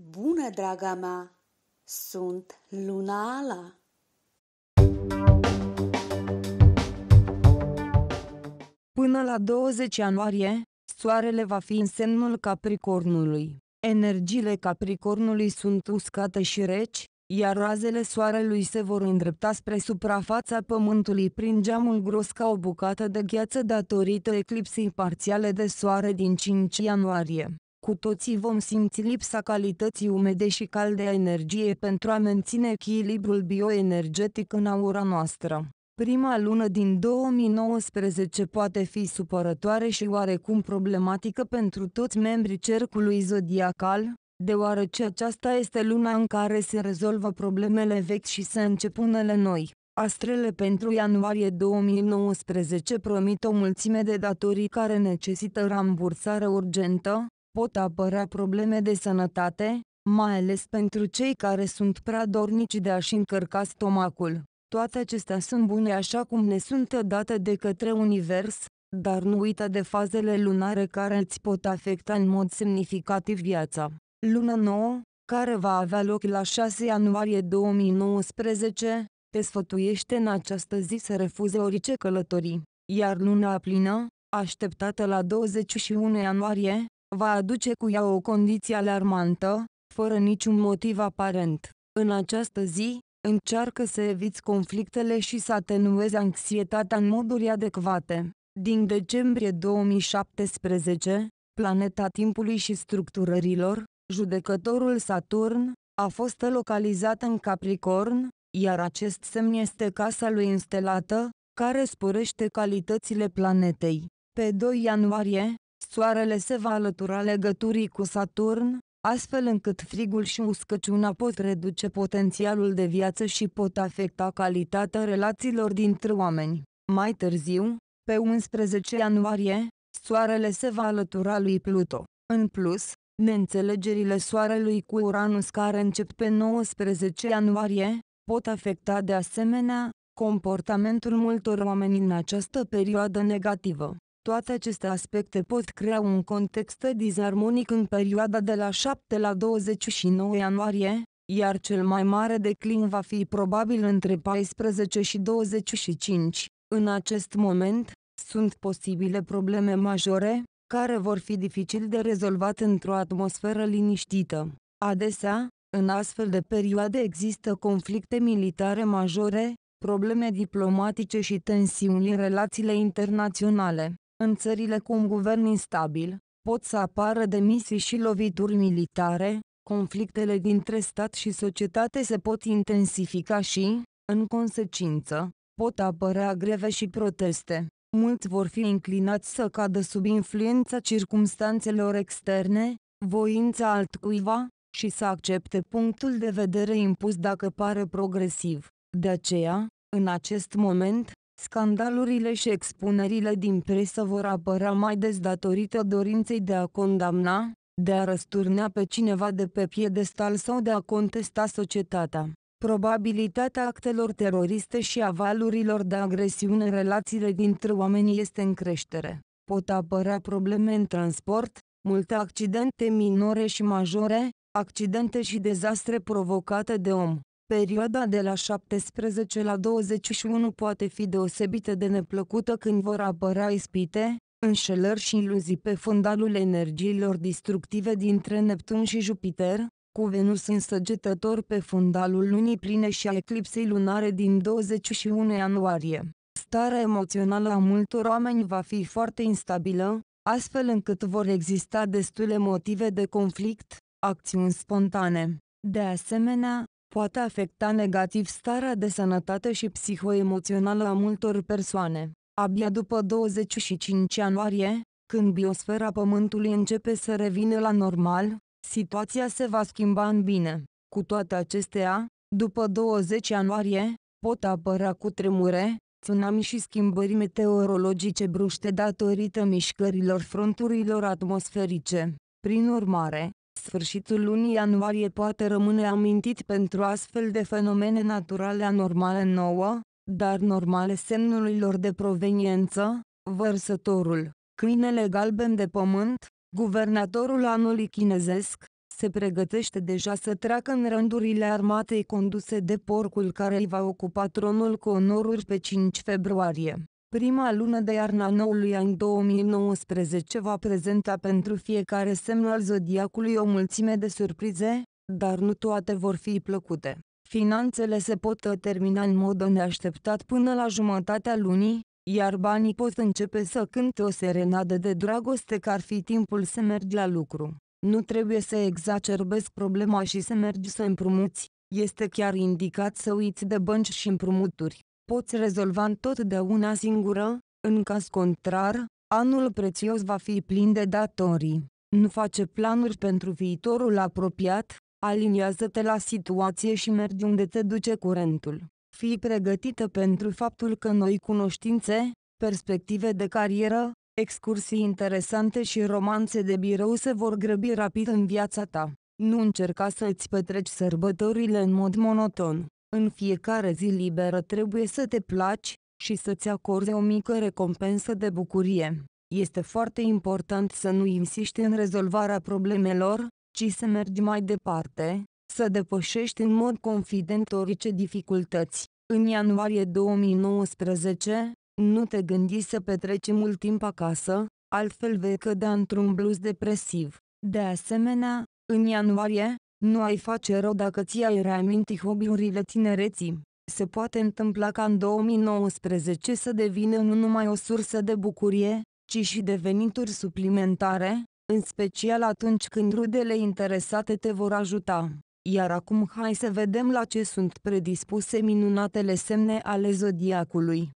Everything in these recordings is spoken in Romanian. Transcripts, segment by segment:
Bună, draga mea! Sunt Luna Ala! Până la 20 ianuarie, soarele va fi în semnul Capricornului. Energiile Capricornului sunt uscate și reci, iar razele soarelui se vor îndrepta spre suprafața pământului prin geamul gros ca o bucată de gheață datorită eclipsei parțiale de soare din 5 ianuarie. Cu toții vom simți lipsa calității umede și calde a energiei pentru a menține echilibrul bioenergetic în aura noastră. Prima lună din 2019 poate fi supărătoare și oarecum problematică pentru toți membrii cercului zodiacal, deoarece aceasta este luna în care se rezolvă problemele vechi și se încep unele noi. Astrele pentru ianuarie 2019 promit o mulțime de datorii care necesită rambursare urgentă, pot apărea probleme de sănătate, mai ales pentru cei care sunt prea dornici de a-și încărca stomacul. Toate acestea sunt bune așa cum ne sunt date de către univers, dar nu uita de fazele lunare care îți pot afecta în mod semnificativ viața. Luna nouă, care va avea loc la 6 ianuarie 2019, te sfătuiește în această zi să refuze orice călătorii, iar luna plină, așteptată la 21 ianuarie, va aduce cu ea o condiție alarmantă, fără niciun motiv aparent. În această zi, încearcă să eviți conflictele și să atenuezi anxietatea în moduri adecvate. Din decembrie 2017, planeta timpului și structurărilor, judecătorul Saturn, a fost localizat în Capricorn, iar acest semn este casa lui înstelată, care sporește calitățile planetei. Pe 2 ianuarie, Soarele se va alătura legăturii cu Saturn, astfel încât frigul și uscăciunea pot reduce potențialul de viață și pot afecta calitatea relațiilor dintre oameni. Mai târziu, pe 11 ianuarie, Soarele se va alătura lui Pluto. În plus, neînțelegerile Soarelui cu Uranus care încep pe 19 ianuarie, pot afecta de asemenea comportamentul multor oameni în această perioadă negativă. Toate aceste aspecte pot crea un context disarmonic în perioada de la 7 la 29 ianuarie, iar cel mai mare declin va fi probabil între 14 și 25. În acest moment, sunt posibile probleme majore, care vor fi dificil de rezolvat într-o atmosferă liniștită. Adesea, în astfel de perioade există conflicte militare majore, probleme diplomatice și tensiuni în relațiile internaționale. În țările cu un guvern instabil, pot să apară demisii și lovituri militare, conflictele dintre stat și societate se pot intensifica și, în consecință, pot apărea greve și proteste. Mulți vor fi inclinați să cadă sub influența circumstanțelor externe, voința altcuiva, și să accepte punctul de vedere impus dacă pare progresiv. De aceea, în acest moment, Scandalurile și expunerile din presă vor apăra mai des datorită dorinței de a condamna, de a răsturna pe cineva de pe piedestal sau de a contesta societatea. Probabilitatea actelor teroriste și a valurilor de agresiune în relațiile dintre oameni este în creștere. Pot apărea probleme în transport, multe accidente minore și majore, accidente și dezastre provocate de om. Perioada de la 17 la 21 poate fi deosebită de neplăcută când vor apărea ispite, înșelări și iluzii pe fundalul energiilor distructive dintre Neptun și Jupiter, cu Venus însăgetător pe fundalul lunii pline și a eclipsei lunare din 21 ianuarie. Starea emoțională a multor oameni va fi foarte instabilă, astfel încât vor exista destule motive de conflict, acțiuni spontane. De asemenea, poate afecta negativ starea de sănătate și psihoemoțională a multor persoane. Abia după 25 ianuarie, când biosfera Pământului începe să revină la normal, situația se va schimba în bine. Cu toate acestea, după 20 ianuarie, pot apărea cu tremure, tsunami și schimbări meteorologice bruște datorită mișcărilor fronturilor atmosferice. Prin urmare, Sfârșitul lunii ianuarie poate rămâne amintit pentru astfel de fenomene naturale anormale nouă, dar normale semnurilor de proveniență, vărsătorul, câinele galben de pământ, guvernatorul anului chinezesc, se pregătește deja să treacă în rândurile armatei conduse de porcul care îi va ocupa tronul cu onoruri pe 5 februarie. Prima lună de iarnă a noului an 2019 va prezenta pentru fiecare semn al zodiacului o mulțime de surprize, dar nu toate vor fi plăcute. Finanțele se pot termina în mod neașteptat până la jumătatea lunii, iar banii pot începe să cânte o serenadă de dragoste că ar fi timpul să mergi la lucru. Nu trebuie să exacerbezi problema și să mergi să împrumuți, este chiar indicat să uiți de bănci și împrumuturi poți rezolva întotdeauna singură, în caz contrar, anul prețios va fi plin de datorii. Nu face planuri pentru viitorul apropiat, aliniază-te la situație și mergi unde te duce curentul. Fii pregătită pentru faptul că noi cunoștințe, perspective de carieră, excursii interesante și romanțe de birou se vor grăbi rapid în viața ta. Nu încerca să îți petreci sărbătorile în mod monoton. În fiecare zi liberă trebuie să te placi și să-ți acorzi o mică recompensă de bucurie. Este foarte important să nu insiști în rezolvarea problemelor, ci să mergi mai departe, să depășești în mod confident orice dificultăți. În ianuarie 2019, nu te gândi să petreci mult timp acasă, altfel vei cădea într-un blues depresiv. De asemenea, în ianuarie, nu ai face rău dacă ți-ai reaminti hobby-urile tinereții. Se poate întâmpla ca în 2019 să devină nu numai o sursă de bucurie, ci și de venituri suplimentare, în special atunci când rudele interesate te vor ajuta. Iar acum hai să vedem la ce sunt predispuse minunatele semne ale zodiacului.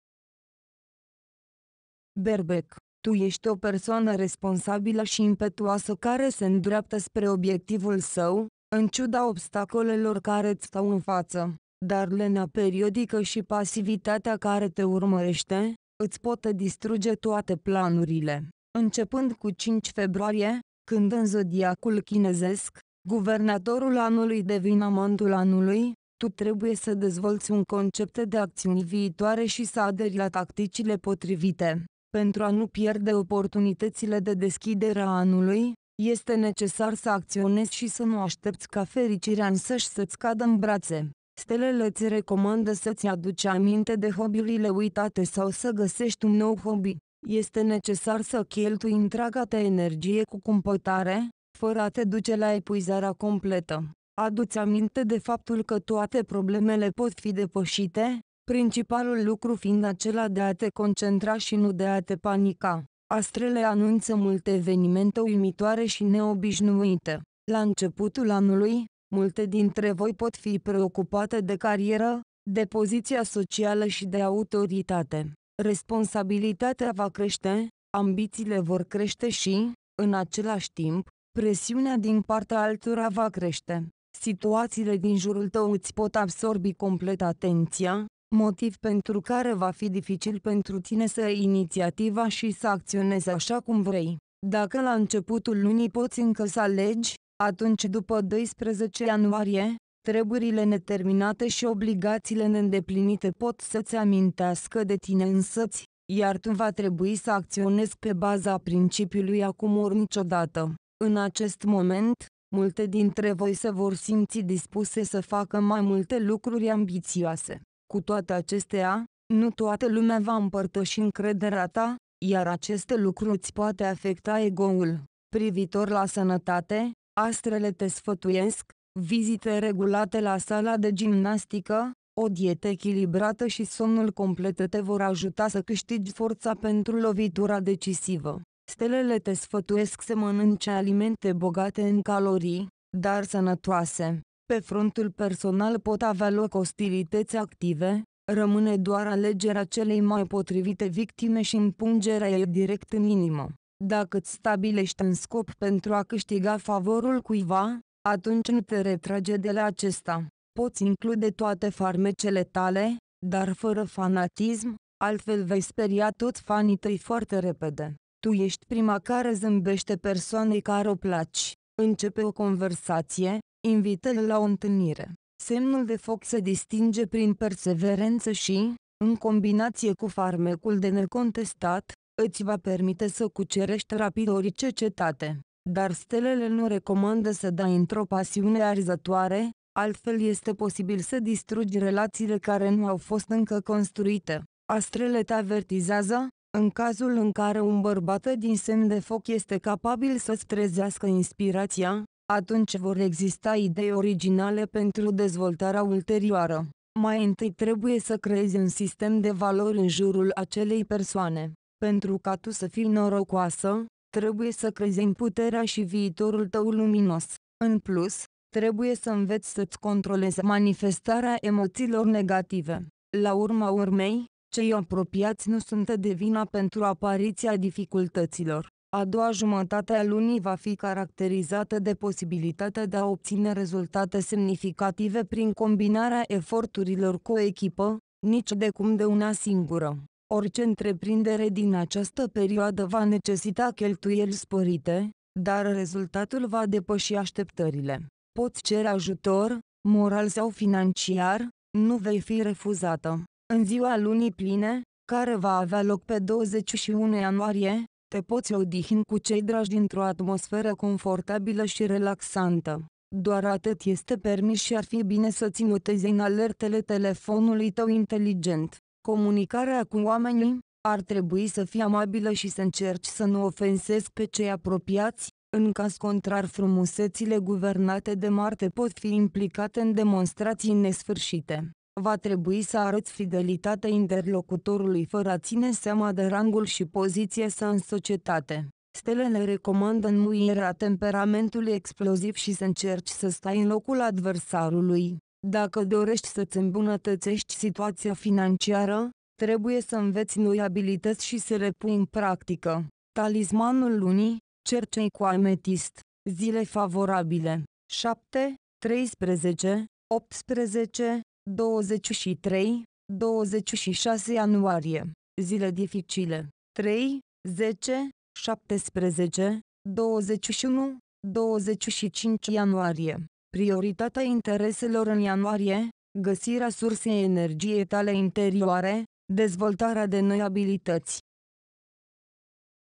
Berbec, tu ești o persoană responsabilă și impetuoasă care se îndreaptă spre obiectivul său, în ciuda obstacolelor care îți stau în față. Dar lena periodică și pasivitatea care te urmărește, îți pot distruge toate planurile. Începând cu 5 februarie, când în zodiacul chinezesc, guvernatorul anului devine amantul anului, tu trebuie să dezvolți un concept de acțiuni viitoare și să aderi la tacticile potrivite, pentru a nu pierde oportunitățile de deschidere a anului, este necesar să acționezi și să nu aștepți ca fericirea însăși să-ți cadă în brațe. Stelele îți recomandă să-ți aduci aminte de hobby-urile uitate sau să găsești un nou hobby. Este necesar să cheltui întreaga ta energie cu cumpătare, fără a te duce la epuizarea completă. Aduți aminte de faptul că toate problemele pot fi depășite, principalul lucru fiind acela de a te concentra și nu de a te panica. Astrele anunță multe evenimente uimitoare și neobișnuite. La începutul anului, multe dintre voi pot fi preocupate de carieră, de poziția socială și de autoritate. Responsabilitatea va crește, ambițiile vor crește și, în același timp, presiunea din partea altora va crește. Situațiile din jurul tău îți pot absorbi complet atenția, motiv pentru care va fi dificil pentru tine să ai inițiativa și să acționezi așa cum vrei. Dacă la începutul lunii poți încă să alegi, atunci după 12 ianuarie, treburile neterminate și obligațiile neîndeplinite pot să-ți amintească de tine însăți, iar tu va trebui să acționezi pe baza principiului acum ori niciodată. În acest moment, multe dintre voi se vor simți dispuse să facă mai multe lucruri ambițioase. Cu toate acestea, nu toată lumea va împărtăși încrederea ta, iar aceste lucruri îți poate afecta ego-ul. Privitor la sănătate, astrele te sfătuiesc, vizite regulate la sala de gimnastică, o dietă echilibrată și somnul complet te vor ajuta să câștigi forța pentru lovitura decisivă. Stelele te sfătuiesc să mănânci alimente bogate în calorii, dar sănătoase. Pe frontul personal pot avea loc ostilități active, rămâne doar alegerea celei mai potrivite victime și împungerea ei direct în inimă. Dacă îți stabilești un scop pentru a câștiga favorul cuiva, atunci nu te retrage de la acesta. Poți include toate farmecele tale, dar fără fanatism, altfel vei speria toți fanii tăi foarte repede. Tu ești prima care zâmbește persoanei care o placi, începe o conversație, invită-l la o întâlnire. Semnul de foc se distinge prin perseverență și, în combinație cu farmecul de necontestat, îți va permite să cucerești rapid orice cetate. Dar stelele nu recomandă să dai într-o pasiune arzătoare, altfel este posibil să distrugi relațiile care nu au fost încă construite. Astrele te avertizează, în cazul în care un bărbat din semn de foc este capabil să-ți trezească inspirația, atunci vor exista idei originale pentru dezvoltarea ulterioară. Mai întâi trebuie să creezi un sistem de valori în jurul acelei persoane. Pentru ca tu să fii norocoasă, trebuie să crezi în puterea și viitorul tău luminos. În plus, trebuie să înveți să-ți controlezi manifestarea emoțiilor negative. La urma urmei, cei apropiați nu sunt de vina pentru apariția dificultăților. A doua jumătate a lunii va fi caracterizată de posibilitatea de a obține rezultate semnificative prin combinarea eforturilor cu o echipă, nici de cum de una singură. Orice întreprindere din această perioadă va necesita cheltuieli sporite, dar rezultatul va depăși așteptările. Poți cere ajutor, moral sau financiar, nu vei fi refuzată. În ziua lunii pline, care va avea loc pe 21 ianuarie, te poți odihni cu cei dragi dintr-o atmosferă confortabilă și relaxantă. Doar atât este permis și ar fi bine să ți notezi în alertele telefonului tău inteligent. Comunicarea cu oamenii ar trebui să fie amabilă și să încerci să nu ofensezi pe cei apropiați, în caz contrar frumusețile guvernate de Marte pot fi implicate în demonstrații nesfârșite va trebui să arăți fidelitate interlocutorului fără a ține seama de rangul și poziția sa în societate. Stelele recomandă înmuirea temperamentului exploziv și să încerci să stai în locul adversarului. Dacă dorești să-ți îmbunătățești situația financiară, trebuie să înveți noi abilități și să le pui în practică. Talismanul lunii, cercei cu ametist, zile favorabile. 7, 13, 18, 23, 26 ianuarie, zile dificile, 3, 10, 17, 21, 25 ianuarie, prioritatea intereselor în ianuarie, găsirea sursei energiei tale interioare, dezvoltarea de noi abilități.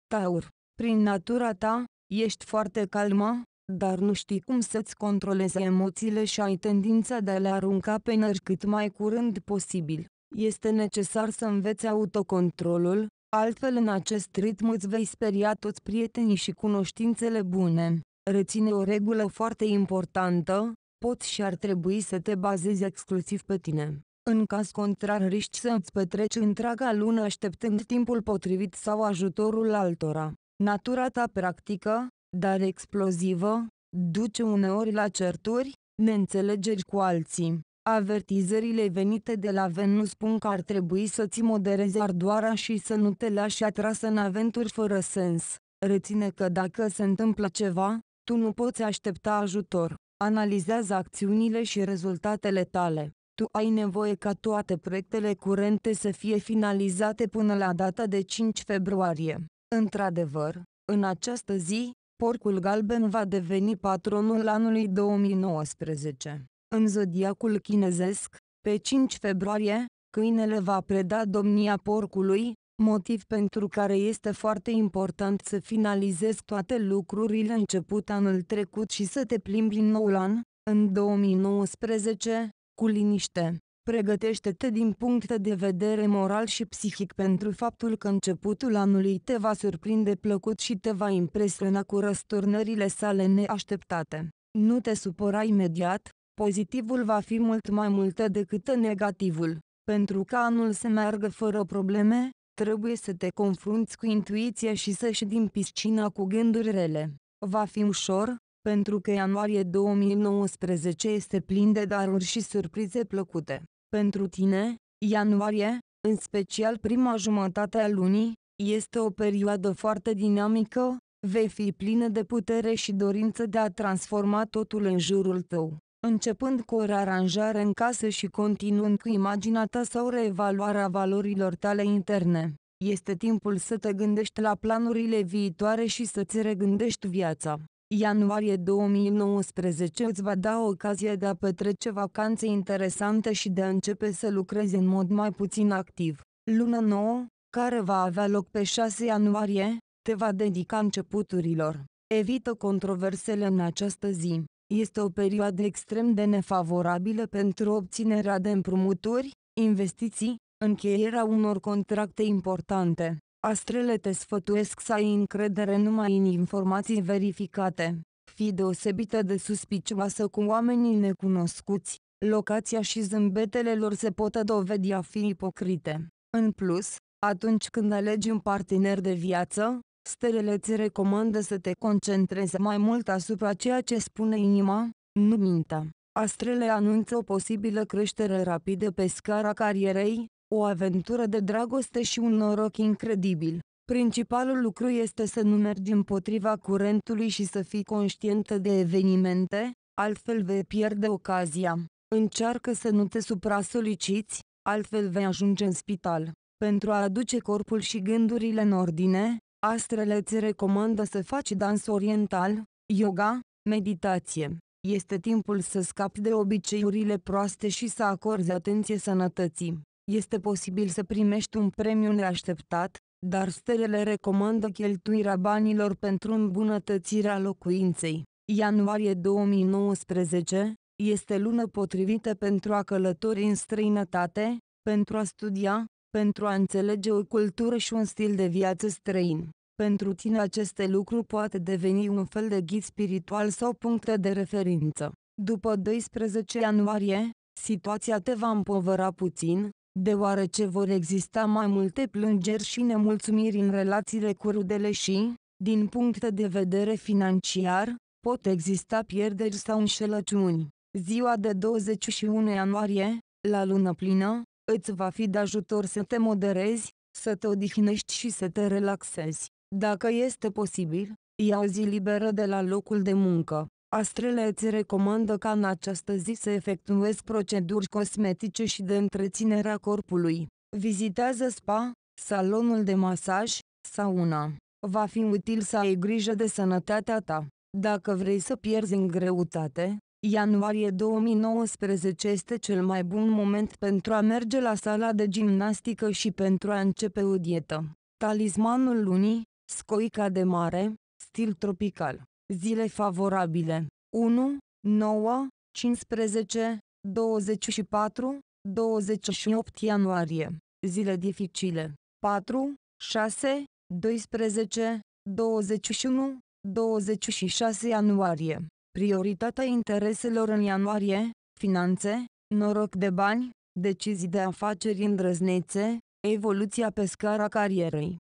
Taur, prin natura ta, ești foarte calmă, dar nu știi cum să-ți controlezi emoțiile și ai tendința de a le arunca pe nări cât mai curând posibil. Este necesar să înveți autocontrolul, altfel în acest ritm îți vei speria toți prietenii și cunoștințele bune. Reține o regulă foarte importantă, poți și ar trebui să te bazezi exclusiv pe tine. În caz contrar riști să îți petreci întreaga lună așteptând timpul potrivit sau ajutorul altora. Natura ta practică, dar explozivă, duce uneori la certuri, neînțelegeri cu alții. Avertizările venite de la Venus spun că ar trebui să-ți moderezi ardoarea și să nu te lași atras în aventuri fără sens. Reține că dacă se întâmplă ceva, tu nu poți aștepta ajutor. Analizează acțiunile și rezultatele tale. Tu ai nevoie ca toate proiectele curente să fie finalizate până la data de 5 februarie. Într-adevăr, în această zi, Porcul galben va deveni patronul anului 2019. În zodiacul chinezesc, pe 5 februarie, câinele va preda domnia porcului, motiv pentru care este foarte important să finalizezi toate lucrurile început anul trecut și să te plimbi în noul an, în 2019, cu liniște pregătește-te din punct de vedere moral și psihic pentru faptul că începutul anului te va surprinde plăcut și te va impresiona cu răsturnările sale neașteptate. Nu te supăra imediat, pozitivul va fi mult mai mult decât negativul. Pentru ca anul să meargă fără probleme, trebuie să te confrunți cu intuiție și să ieși din piscina cu gânduri rele. Va fi ușor, pentru că ianuarie 2019 este plin de daruri și surprize plăcute. Pentru tine, ianuarie, în special prima jumătate a lunii, este o perioadă foarte dinamică, vei fi plină de putere și dorință de a transforma totul în jurul tău, începând cu o rearanjare în casă și continuând cu imaginea ta sau reevaluarea valorilor tale interne. Este timpul să te gândești la planurile viitoare și să-ți regândești viața. Ianuarie 2019 îți va da ocazia de a petrece vacanțe interesante și de a începe să lucrezi în mod mai puțin activ. Luna nouă, care va avea loc pe 6 ianuarie, te va dedica începuturilor. Evită controversele în această zi. Este o perioadă extrem de nefavorabilă pentru obținerea de împrumuturi, investiții, încheierea unor contracte importante astrele te sfătuiesc să ai încredere numai în informații verificate. Fii deosebită de suspicioasă cu oamenii necunoscuți, locația și zâmbetele lor se pot dovedi a fi ipocrite. În plus, atunci când alegi un partener de viață, stelele ți recomandă să te concentrezi mai mult asupra ceea ce spune inima, nu mintea. Astrele anunță o posibilă creștere rapidă pe scara carierei, o aventură de dragoste și un noroc incredibil. Principalul lucru este să nu mergi împotriva curentului și să fii conștientă de evenimente, altfel vei pierde ocazia. Încearcă să nu te supra-soliciți, altfel vei ajunge în spital. Pentru a aduce corpul și gândurile în ordine, astrele îți recomandă să faci dans oriental, yoga, meditație. Este timpul să scapi de obiceiurile proaste și să acorzi atenție sănătății. Este posibil să primești un premiu neașteptat, dar stelele recomandă cheltuirea banilor pentru îmbunătățirea locuinței. Ianuarie 2019 este lună potrivită pentru a călători în străinătate, pentru a studia, pentru a înțelege o cultură și un stil de viață străin. Pentru tine aceste lucruri poate deveni un fel de ghid spiritual sau puncte de referință. După 12 ianuarie, situația te va împovăra puțin, deoarece vor exista mai multe plângeri și nemulțumiri în relațiile cu rudele și, din punct de vedere financiar, pot exista pierderi sau înșelăciuni. Ziua de 21 ianuarie, la lună plină, îți va fi de ajutor să te moderezi, să te odihnești și să te relaxezi. Dacă este posibil, ia o zi liberă de la locul de muncă. Astrele îți recomandă ca în această zi să efectuezi proceduri cosmetice și de întreținere a corpului. Vizitează spa, salonul de masaj, sauna. Va fi util să ai grijă de sănătatea ta. Dacă vrei să pierzi în greutate, ianuarie 2019 este cel mai bun moment pentru a merge la sala de gimnastică și pentru a începe o dietă. Talismanul lunii, scoica de mare, stil tropical. Zile favorabile 1, 9, 15, 24, 28 ianuarie. Zile dificile 4, 6, 12, 21, 26 ianuarie. Prioritatea intereselor în ianuarie, finanțe, noroc de bani, decizii de afaceri îndrăznețe, evoluția pe scara carierei.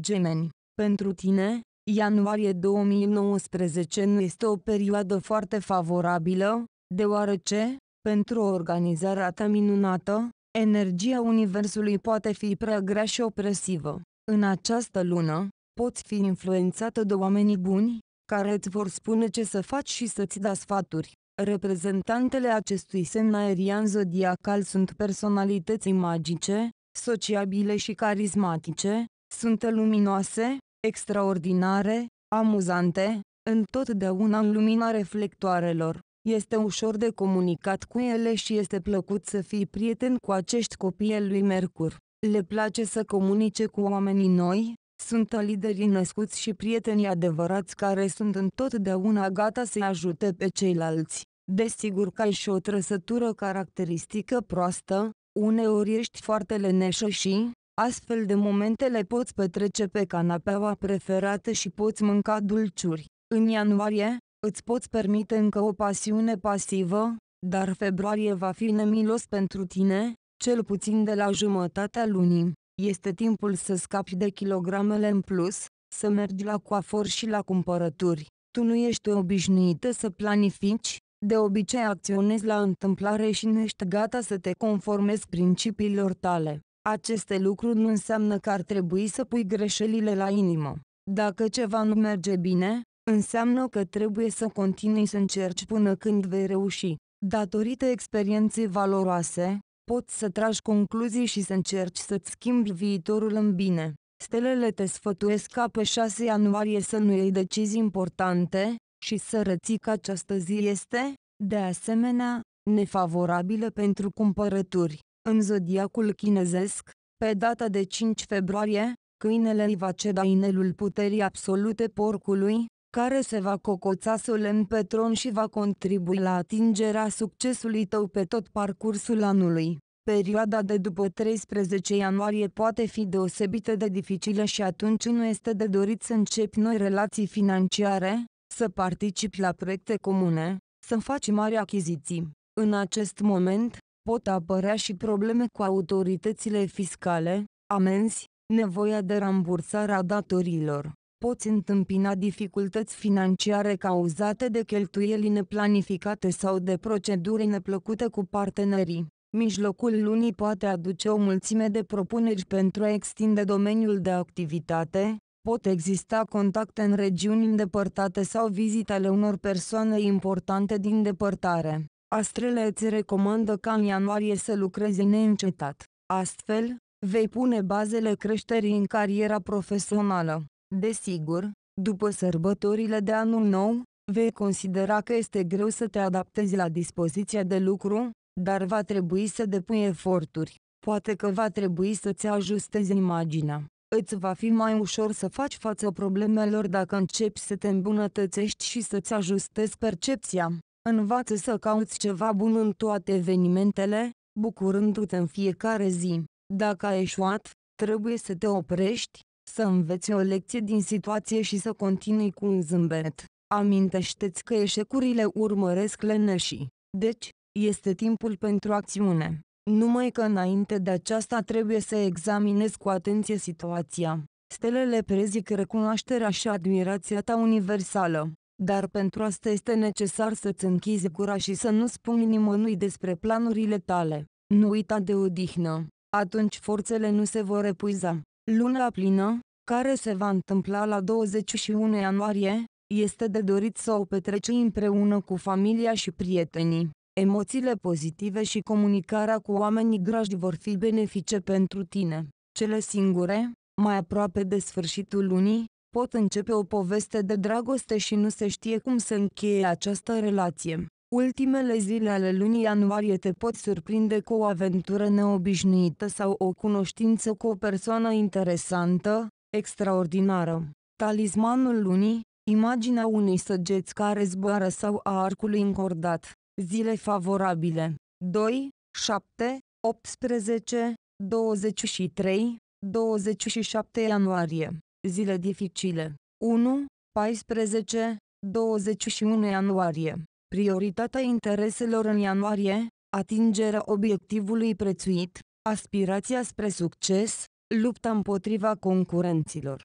Gemeni, pentru tine, Ianuarie 2019 nu este o perioadă foarte favorabilă, deoarece, pentru o organizare ta minunată, energia Universului poate fi prea grea și opresivă. În această lună, poți fi influențată de oamenii buni, care îți vor spune ce să faci și să-ți da sfaturi. Reprezentantele acestui semn aerian zodiacal sunt personalități magice, sociabile și carismatice, sunt luminoase, extraordinare, amuzante, întotdeauna în lumina reflectoarelor. Este ușor de comunicat cu ele și este plăcut să fii prieten cu acești copii lui Mercur. Le place să comunice cu oamenii noi, sunt liderii născuți și prietenii adevărați care sunt întotdeauna gata să ajute pe ceilalți. Desigur că ai și o trăsătură caracteristică proastă, uneori ești foarte leneșă și, Astfel de momente le poți petrece pe canapeaua preferată și poți mânca dulciuri. În ianuarie, îți poți permite încă o pasiune pasivă, dar februarie va fi nemilos pentru tine, cel puțin de la jumătatea lunii. Este timpul să scapi de kilogramele în plus, să mergi la coafor și la cumpărături. Tu nu ești obișnuită să planifici, de obicei acționezi la întâmplare și nu ești gata să te conformezi principiilor tale. Aceste lucruri nu înseamnă că ar trebui să pui greșelile la inimă. Dacă ceva nu merge bine, înseamnă că trebuie să continui să încerci până când vei reuși. Datorită experienței valoroase, poți să tragi concluzii și să încerci să-ți schimbi viitorul în bine. Stelele te sfătuiesc ca pe 6 ianuarie să nu iei decizii importante și să răți că această zi este, de asemenea, nefavorabilă pentru cumpărături. În zodiacul chinezesc, pe data de 5 februarie, câinele îi va ceda inelul puterii absolute porcului, care se va cocoța solemn pe tron și va contribui la atingerea succesului tău pe tot parcursul anului. Perioada de după 13 ianuarie poate fi deosebită de dificilă și atunci nu este de dorit să începi noi relații financiare, să participi la proiecte comune, să faci mari achiziții. În acest moment, pot apărea și probleme cu autoritățile fiscale, amenzi, nevoia de rambursare a datorilor. Poți întâmpina dificultăți financiare cauzate de cheltuieli neplanificate sau de proceduri neplăcute cu partenerii. Mijlocul lunii poate aduce o mulțime de propuneri pentru a extinde domeniul de activitate, pot exista contacte în regiuni îndepărtate sau vizitele unor persoane importante din depărtare. Astrele îți recomandă ca în ianuarie să lucrezi neîncetat. Astfel, vei pune bazele creșterii în cariera profesională. Desigur, după sărbătorile de anul nou, vei considera că este greu să te adaptezi la dispoziția de lucru, dar va trebui să depui eforturi. Poate că va trebui să-ți ajustezi imaginea. Îți va fi mai ușor să faci față problemelor dacă începi să te îmbunătățești și să-ți ajustezi percepția. Învață să cauți ceva bun în toate evenimentele, bucurându-te în fiecare zi. Dacă ai eșuat, trebuie să te oprești, să înveți o lecție din situație și să continui cu un zâmbet. Amintește-ți că eșecurile urmăresc leneșii. Deci, este timpul pentru acțiune. Numai că înainte de aceasta trebuie să examinezi cu atenție situația. Stelele prezic recunoașterea și admirația ta universală dar pentru asta este necesar să-ți închizi gura și să nu spui nimănui despre planurile tale. Nu uita de odihnă, atunci forțele nu se vor epuiza. Luna plină, care se va întâmpla la 21 ianuarie, este de dorit să o petreci împreună cu familia și prietenii. Emoțiile pozitive și comunicarea cu oamenii grași vor fi benefice pentru tine. Cele singure, mai aproape de sfârșitul lunii, pot începe o poveste de dragoste și nu se știe cum să încheie această relație. Ultimele zile ale lunii ianuarie te pot surprinde cu o aventură neobișnuită sau o cunoștință cu o persoană interesantă, extraordinară. Talismanul lunii, imaginea unui săgeți care zboară sau a arcului încordat. Zile favorabile. 2, 7, 18, 23, 27 ianuarie. Zile dificile. 1, 14, 21 ianuarie. Prioritatea intereselor în ianuarie, atingerea obiectivului prețuit, aspirația spre succes, lupta împotriva concurenților.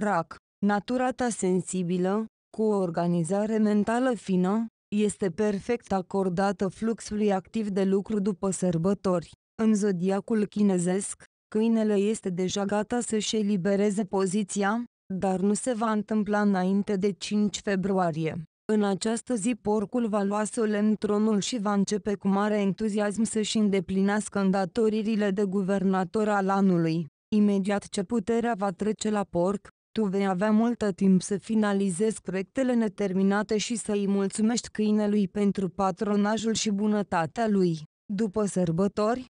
RAC, natura ta sensibilă, cu o organizare mentală fină, este perfect acordată fluxului activ de lucru după sărbători. În zodiacul chinezesc, Câinele este deja gata să-și elibereze poziția, dar nu se va întâmpla înainte de 5 februarie. În această zi porcul va lua solemn tronul și va începe cu mare entuziasm să-și îndeplinească îndatoririle de guvernator al anului. Imediat ce puterea va trece la porc, tu vei avea multă timp să finalizezi proiectele neterminate și să-i mulțumești câinelui pentru patronajul și bunătatea lui. După sărbători,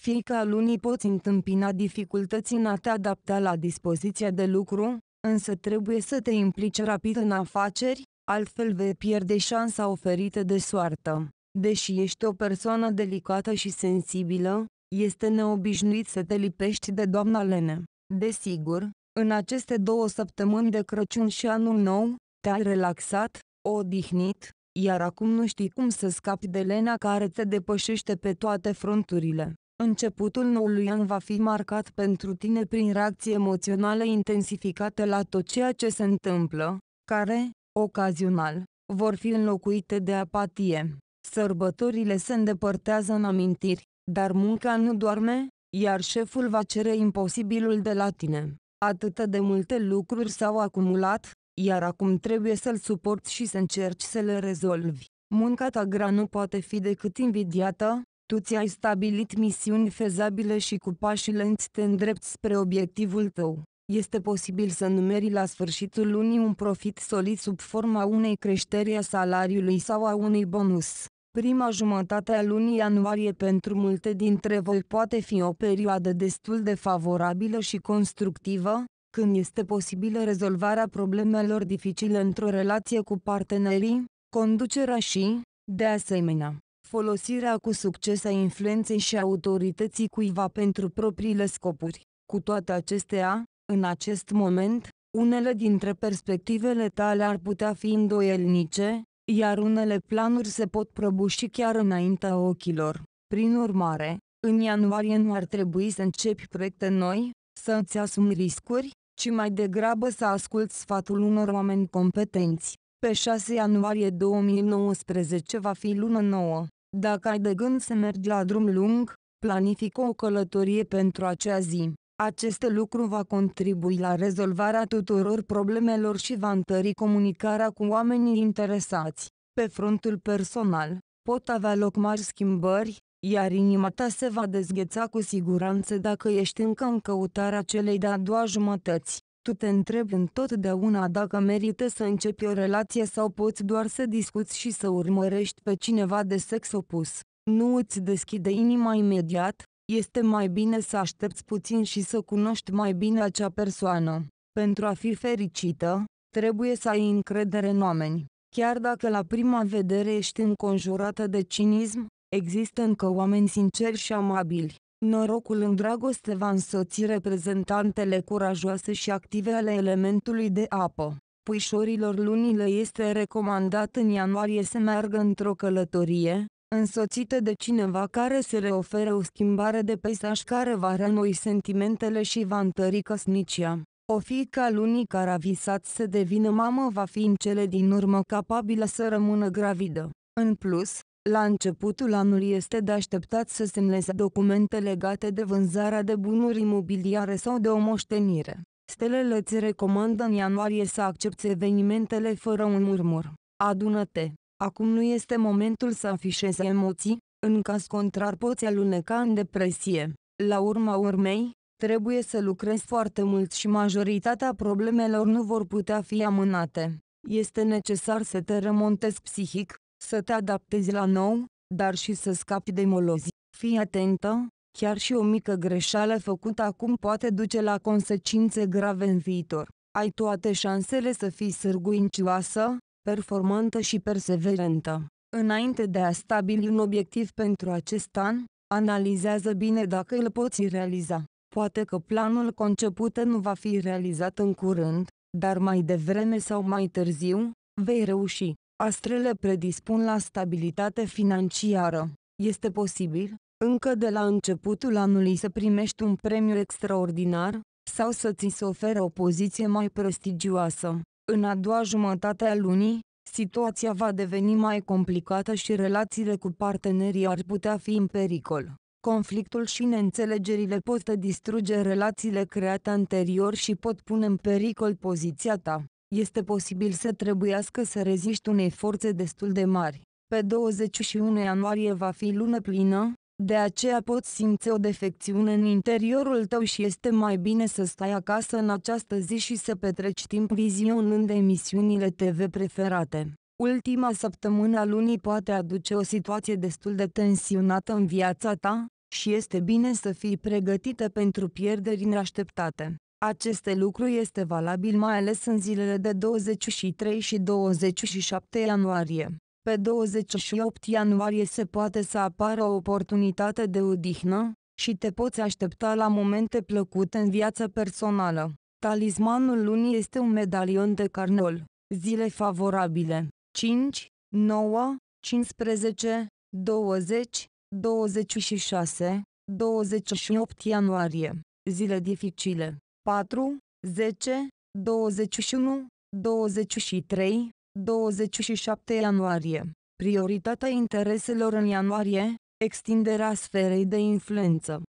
fiica lunii poți întâmpina dificultăți în a te adapta la dispoziția de lucru, însă trebuie să te implici rapid în afaceri, altfel vei pierde șansa oferită de soartă. Deși ești o persoană delicată și sensibilă, este neobișnuit să te lipești de doamna Lene. Desigur, în aceste două săptămâni de Crăciun și Anul Nou, te-ai relaxat, odihnit, iar acum nu știi cum să scapi de Lena care te depășește pe toate fronturile. Începutul noului an va fi marcat pentru tine prin reacții emoționale intensificate la tot ceea ce se întâmplă, care, ocazional, vor fi înlocuite de apatie. Sărbătorile se îndepărtează în amintiri, dar munca nu doarme, iar șeful va cere imposibilul de la tine. Atât de multe lucruri s-au acumulat, iar acum trebuie să-l suporți și să încerci să le rezolvi. Munca ta grea nu poate fi decât invidiată, tu ți-ai stabilit misiuni fezabile și cu pași lenți te îndrepți spre obiectivul tău. Este posibil să numeri la sfârșitul lunii un profit solid sub forma unei creșteri a salariului sau a unui bonus. Prima jumătate a lunii ianuarie pentru multe dintre voi poate fi o perioadă destul de favorabilă și constructivă, când este posibilă rezolvarea problemelor dificile într-o relație cu partenerii, conducerea și, de asemenea, folosirea cu succes a influenței și autorității cuiva pentru propriile scopuri. Cu toate acestea, în acest moment, unele dintre perspectivele tale ar putea fi îndoielnice, iar unele planuri se pot prăbuși chiar înaintea ochilor. Prin urmare, în ianuarie nu ar trebui să începi proiecte noi, să îți asumi riscuri, ci mai degrabă să asculți sfatul unor oameni competenți. Pe 6 ianuarie 2019 va fi lună nouă. Dacă ai de gând să mergi la drum lung, planifică o călătorie pentru acea zi. Acest lucru va contribui la rezolvarea tuturor problemelor și va întări comunicarea cu oamenii interesați. Pe frontul personal, pot avea loc mari schimbări, iar inima ta se va dezgheța cu siguranță dacă ești încă în căutarea celei de-a doua jumătăți tu te întrebi întotdeauna dacă merită să începi o relație sau poți doar să discuți și să urmărești pe cineva de sex opus. Nu îți deschide inima imediat, este mai bine să aștepți puțin și să cunoști mai bine acea persoană. Pentru a fi fericită, trebuie să ai încredere în oameni. Chiar dacă la prima vedere ești înconjurată de cinism, există încă oameni sinceri și amabili. Norocul în dragoste va însoți reprezentantele curajoase și active ale elementului de apă. Puișorilor lunile este recomandat în ianuarie să meargă într-o călătorie, însoțită de cineva care se le ofere o schimbare de peisaj care va renoi sentimentele și va întări căsnicia. O fiică lunii care a visat să devină mamă va fi în cele din urmă capabilă să rămână gravidă. În plus, la începutul anului este de așteptat să semneze documente legate de vânzarea de bunuri imobiliare sau de o moștenire. Stelele îți recomandă în ianuarie să accepti evenimentele fără un murmur. Adună-te! Acum nu este momentul să afișezi emoții, în caz contrar poți aluneca în depresie. La urma urmei, trebuie să lucrezi foarte mult și majoritatea problemelor nu vor putea fi amânate. Este necesar să te remontezi psihic, să te adaptezi la nou, dar și să scapi de molozi. Fii atentă, chiar și o mică greșeală făcută acum poate duce la consecințe grave în viitor. Ai toate șansele să fii sârguincioasă, performantă și perseverentă. Înainte de a stabili un obiectiv pentru acest an, analizează bine dacă îl poți realiza. Poate că planul conceput nu va fi realizat în curând, dar mai devreme sau mai târziu, vei reuși. Astrele predispun la stabilitate financiară. Este posibil, încă de la începutul anului să primești un premiu extraordinar, sau să ți se ofere o poziție mai prestigioasă. În a doua jumătate a lunii, situația va deveni mai complicată și relațiile cu partenerii ar putea fi în pericol. Conflictul și neînțelegerile pot distruge relațiile create anterior și pot pune în pericol poziția ta este posibil să trebuiască să reziști unei forțe destul de mari. Pe 21 ianuarie va fi lună plină, de aceea poți simți o defecțiune în interiorul tău și este mai bine să stai acasă în această zi și să petreci timp vizionând emisiunile TV preferate. Ultima săptămână a lunii poate aduce o situație destul de tensionată în viața ta, și este bine să fii pregătită pentru pierderi neașteptate. Aceste lucru este valabil mai ales în zilele de 23 și 27 ianuarie. Pe 28 ianuarie se poate să apară o oportunitate de odihnă și te poți aștepta la momente plăcute în viața personală. Talismanul lunii este un medalion de carnol. Zile favorabile 5, 9, 15, 20, 26, 28 ianuarie. Zile dificile 4, 10, 21, 23, 27 ianuarie. Prioritatea intereselor în ianuarie, extinderea sferei de influență.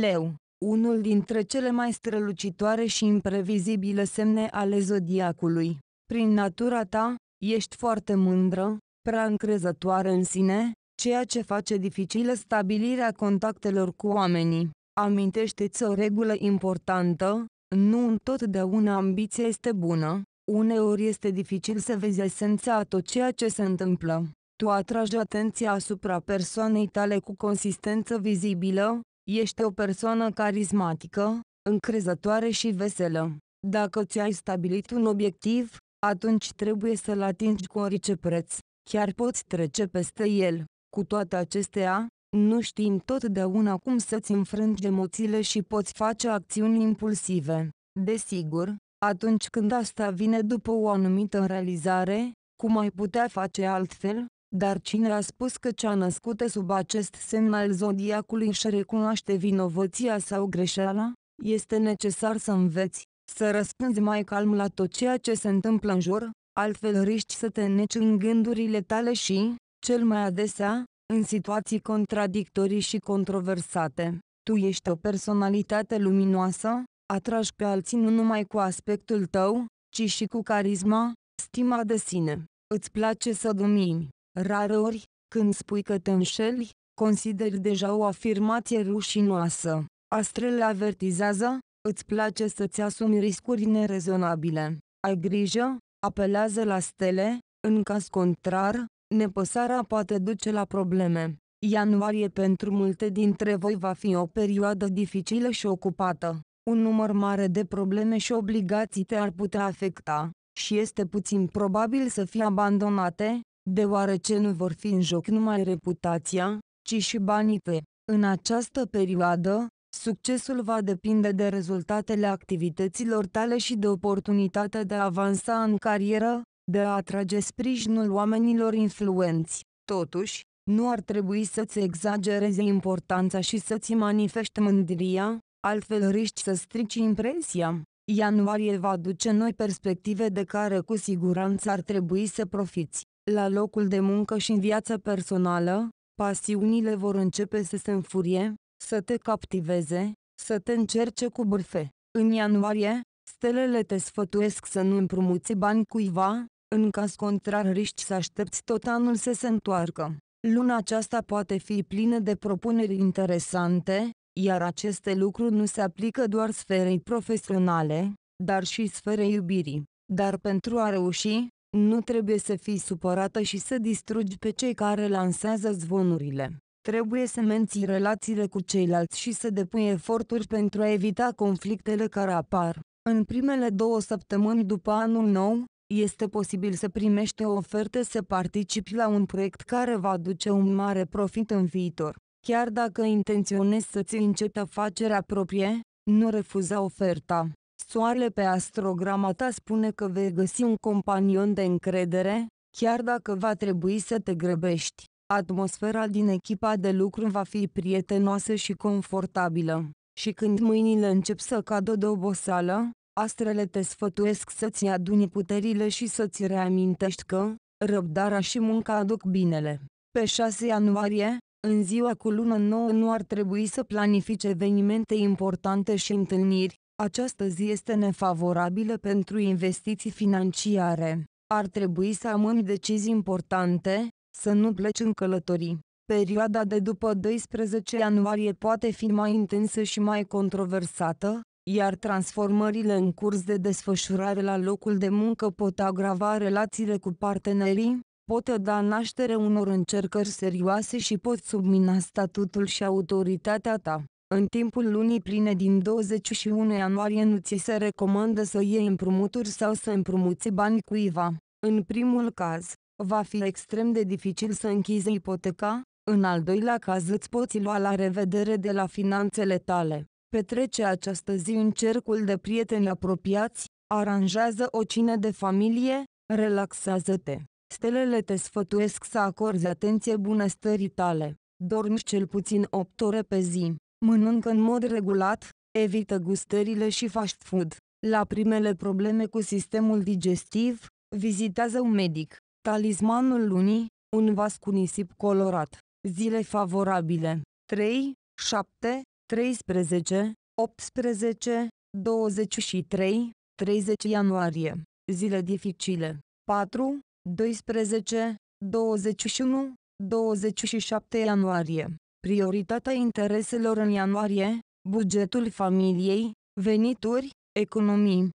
Leu, unul dintre cele mai strălucitoare și imprevizibile semne ale zodiacului. Prin natura ta, ești foarte mândră, prea încrezătoare în sine, ceea ce face dificilă stabilirea contactelor cu oamenii. Amintește-ți o regulă importantă, nu întotdeauna ambiția este bună, uneori este dificil să vezi esența a tot ceea ce se întâmplă. Tu atragi atenția asupra persoanei tale cu consistență vizibilă, ești o persoană carismatică, încrezătoare și veselă. Dacă ți-ai stabilit un obiectiv, atunci trebuie să-l atingi cu orice preț, chiar poți trece peste el. Cu toate acestea, nu știm totdeauna cum să-ți înfrângi emoțiile și poți face acțiuni impulsive. Desigur, atunci când asta vine după o anumită realizare, cum ai putea face altfel? Dar cine a spus că cea născută sub acest semn al zodiacului își recunoaște vinovăția sau greșeala? Este necesar să înveți, să răspunzi mai calm la tot ceea ce se întâmplă în jur, altfel riști să te neci în gândurile tale și, cel mai adesea, în situații contradictorii și controversate, tu ești o personalitate luminoasă, atragi pe alții nu numai cu aspectul tău, ci și cu carisma, stima de sine. Îți place să domini. Rareori, când spui că te înșeli, consideri deja o afirmație rușinoasă. Astrele avertizează, îți place să-ți asumi riscuri nerezonabile. Ai grijă, apelează la stele, în caz contrar, nepăsarea poate duce la probleme. Ianuarie pentru multe dintre voi va fi o perioadă dificilă și ocupată. Un număr mare de probleme și obligații te ar putea afecta și este puțin probabil să fie abandonate, deoarece nu vor fi în joc numai reputația, ci și banii tăi. În această perioadă, succesul va depinde de rezultatele activităților tale și de oportunitatea de a avansa în carieră, de a atrage sprijinul oamenilor influenți. Totuși, nu ar trebui să-ți exagerezi importanța și să-ți manifeste mândria, altfel riști să strici impresia. Ianuarie va aduce noi perspective de care cu siguranță ar trebui să profiți. La locul de muncă și în viața personală, pasiunile vor începe să se înfurie, să te captiveze, să te încerce cu bârfe. În ianuarie, stelele te sfătuiesc să nu împrumuți bani cuiva, în caz contrar riști să aștepți tot anul să se întoarcă. Luna aceasta poate fi plină de propuneri interesante, iar aceste lucruri nu se aplică doar sferei profesionale, dar și sferei iubirii. Dar pentru a reuși, nu trebuie să fii supărată și să distrugi pe cei care lansează zvonurile. Trebuie să menții relațiile cu ceilalți și să depui eforturi pentru a evita conflictele care apar. În primele două săptămâni după anul nou, este posibil să primești o ofertă să participi la un proiect care va duce un mare profit în viitor. Chiar dacă intenționezi să-ți începi afacerea proprie, nu refuza oferta. Soarele pe astrograma ta spune că vei găsi un companion de încredere, chiar dacă va trebui să te grăbești. Atmosfera din echipa de lucru va fi prietenoasă și confortabilă. Și când mâinile încep să cadă de oboseală, astrele te sfătuiesc să-ți aduni puterile și să-ți reamintești că, răbdarea și munca aduc binele. Pe 6 ianuarie, în ziua cu lună nouă nu ar trebui să planifici evenimente importante și întâlniri, această zi este nefavorabilă pentru investiții financiare. Ar trebui să amâni decizii importante, să nu pleci în călătorii. Perioada de după 12 ianuarie poate fi mai intensă și mai controversată, iar transformările în curs de desfășurare la locul de muncă pot agrava relațiile cu partenerii, pot da naștere unor încercări serioase și pot submina statutul și autoritatea ta. În timpul lunii pline din 21 ianuarie nu ți se recomandă să iei împrumuturi sau să împrumuți bani cuiva. În primul caz, va fi extrem de dificil să închizi ipoteca, în al doilea caz îți poți lua la revedere de la finanțele tale. Petrece această zi în cercul de prieteni apropiați, aranjează o cină de familie, relaxează-te. Stelele te sfătuiesc să acorzi atenție bunăstării tale. Dormi cel puțin 8 ore pe zi. Mănâncă în mod regulat, evită gustările și fast food. La primele probleme cu sistemul digestiv, vizitează un medic. Talismanul lunii, un vas cu nisip colorat. Zile favorabile. 3, 7, 13, 18, 23, 30 ianuarie. Zile dificile. 4, 12, 21, 27 ianuarie. Prioritatea intereselor în ianuarie, bugetul familiei, venituri, economii.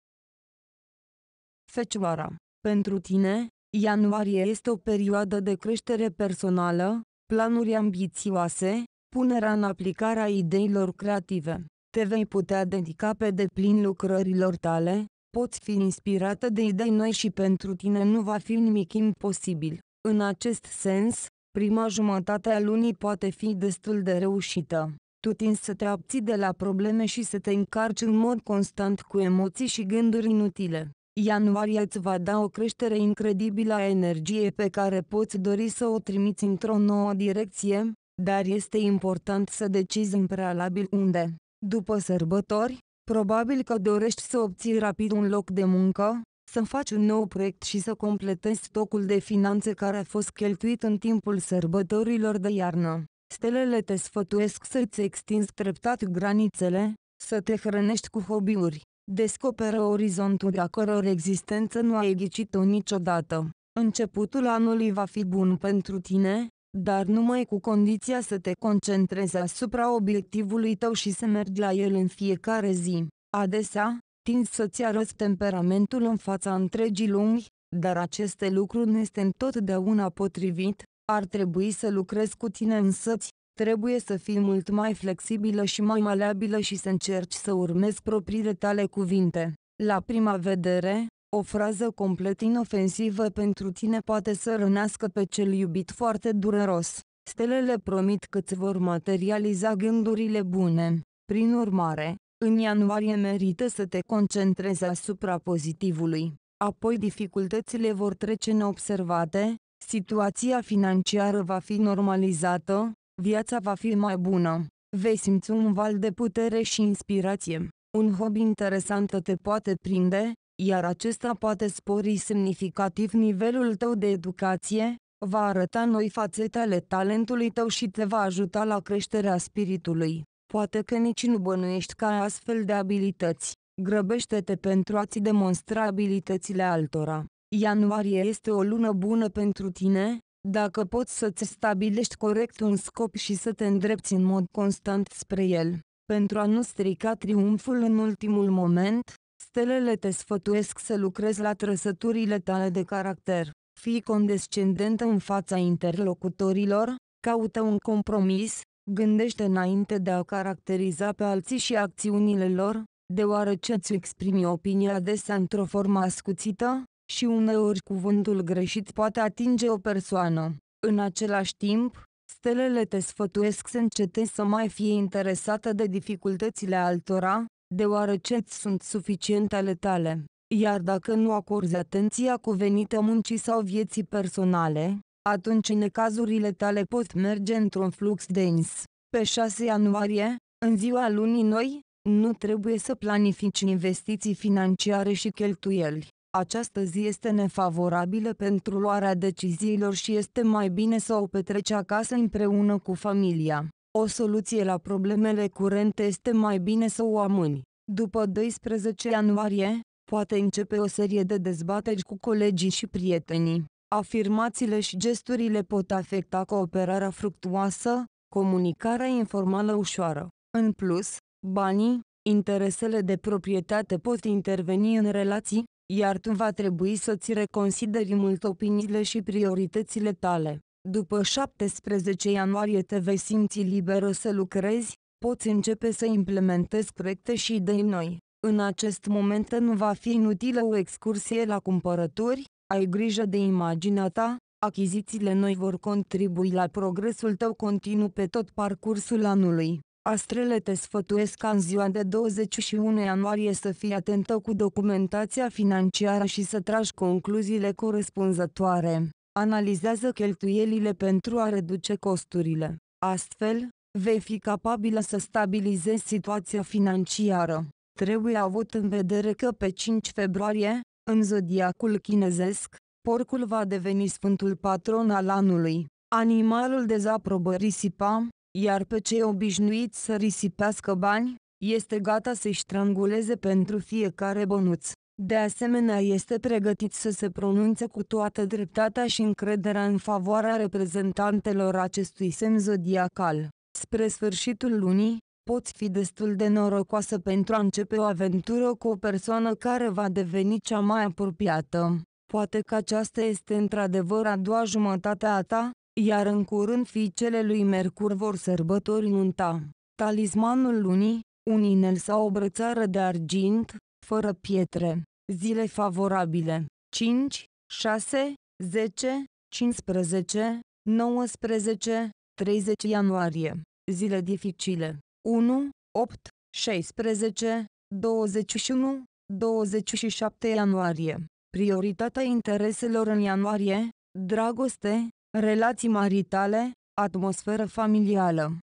Fecioara. Pentru tine, ianuarie este o perioadă de creștere personală, planuri ambițioase, punerea în aplicare a ideilor creative. Te vei putea dedica pe deplin lucrărilor tale, poți fi inspirată de idei noi și pentru tine nu va fi nimic imposibil. În acest sens, prima jumătate a lunii poate fi destul de reușită. Tu tinzi să te abții de la probleme și să te încarci în mod constant cu emoții și gânduri inutile. Ianuarie îți va da o creștere incredibilă a energiei pe care poți dori să o trimiți într-o nouă direcție, dar este important să decizi în prealabil unde. După sărbători, probabil că dorești să obții rapid un loc de muncă, să faci un nou proiect și să completezi stocul de finanțe care a fost cheltuit în timpul sărbătorilor de iarnă. Stelele te sfătuiesc să-ți extinzi treptat granițele, să te hrănești cu hobby-uri. Descoperă orizontul a căror existență nu ai ghicit-o niciodată. Începutul anului va fi bun pentru tine, dar numai cu condiția să te concentrezi asupra obiectivului tău și să mergi la el în fiecare zi. Adesea, tinzi să-ți arăți temperamentul în fața întregii lumi, dar acest lucru nu este întotdeauna potrivit, ar trebui să lucrezi cu tine însăți, trebuie să fii mult mai flexibilă și mai maleabilă și să încerci să urmezi propriile tale cuvinte. La prima vedere, o frază complet inofensivă pentru tine poate să rănească pe cel iubit foarte dureros. Stelele promit că îți vor materializa gândurile bune. Prin urmare, în ianuarie merită să te concentrezi asupra pozitivului. Apoi dificultățile vor trece neobservate, situația financiară va fi normalizată, viața va fi mai bună. Vei simți un val de putere și inspirație. Un hobby interesant te poate prinde, iar acesta poate spori semnificativ nivelul tău de educație, va arăta noi fațetele talentului tău și te va ajuta la creșterea spiritului. Poate că nici nu bănuiești ca astfel de abilități. Grăbește-te pentru a-ți demonstra abilitățile altora. Ianuarie este o lună bună pentru tine, dacă poți să-ți stabilești corect un scop și să te îndrepți în mod constant spre el. Pentru a nu strica triumful în ultimul moment, Stelele te sfătuiesc să lucrezi la trăsăturile tale de caracter. Fii condescendentă în fața interlocutorilor, caută un compromis, gândește înainte de a caracteriza pe alții și acțiunile lor, deoarece îți exprimi opinia adesea într-o formă ascuțită, și uneori cuvântul greșit poate atinge o persoană. În același timp, stelele te sfătuiesc să încetezi să mai fie interesată de dificultățile altora, deoarece îți sunt suficient ale tale. Iar dacă nu acorzi atenția cuvenită muncii sau vieții personale, atunci necazurile tale pot merge într-un flux dens. Pe 6 ianuarie, în ziua lunii noi, nu trebuie să planifici investiții financiare și cheltuieli. Această zi este nefavorabilă pentru luarea deciziilor și este mai bine să o petreci acasă împreună cu familia. O soluție la problemele curente este mai bine să o amâni. După 12 ianuarie, poate începe o serie de dezbateri cu colegii și prietenii. Afirmațiile și gesturile pot afecta cooperarea fructuoasă, comunicarea informală ușoară. În plus, banii, interesele de proprietate pot interveni în relații, iar tu va trebui să-ți reconsideri mult opiniile și prioritățile tale. După 17 ianuarie te vei simți liberă să lucrezi, poți începe să implementezi proiecte și idei noi. În acest moment nu va fi inutilă o excursie la cumpărături, ai grijă de imaginea ta, achizițiile noi vor contribui la progresul tău continuu pe tot parcursul anului. Astrele te sfătuiesc ca în ziua de 21 ianuarie să fii atentă cu documentația financiară și să tragi concluziile corespunzătoare analizează cheltuielile pentru a reduce costurile. Astfel, vei fi capabilă să stabilizezi situația financiară. Trebuie avut în vedere că pe 5 februarie, în zodiacul chinezesc, porcul va deveni sfântul patron al anului. Animalul dezaprobă risipa, iar pe cei obișnuiți să risipească bani, este gata să-i stranguleze pentru fiecare bănuț. De asemenea este pregătit să se pronunțe cu toată dreptatea și încrederea în favoarea reprezentantelor acestui semn zodiacal. Spre sfârșitul lunii, poți fi destul de norocoasă pentru a începe o aventură cu o persoană care va deveni cea mai apropiată. Poate că aceasta este într-adevăr a doua jumătate a ta, iar în curând fiicele lui Mercur vor sărbători nunta. Talismanul lunii, un inel sau o brățară de argint, fără pietre. Zile favorabile. 5, 6, 10, 15, 19, 30 ianuarie. Zile dificile. 1, 8, 16, 21, 27 ianuarie. Prioritatea intereselor în ianuarie, dragoste, relații maritale, atmosferă familială.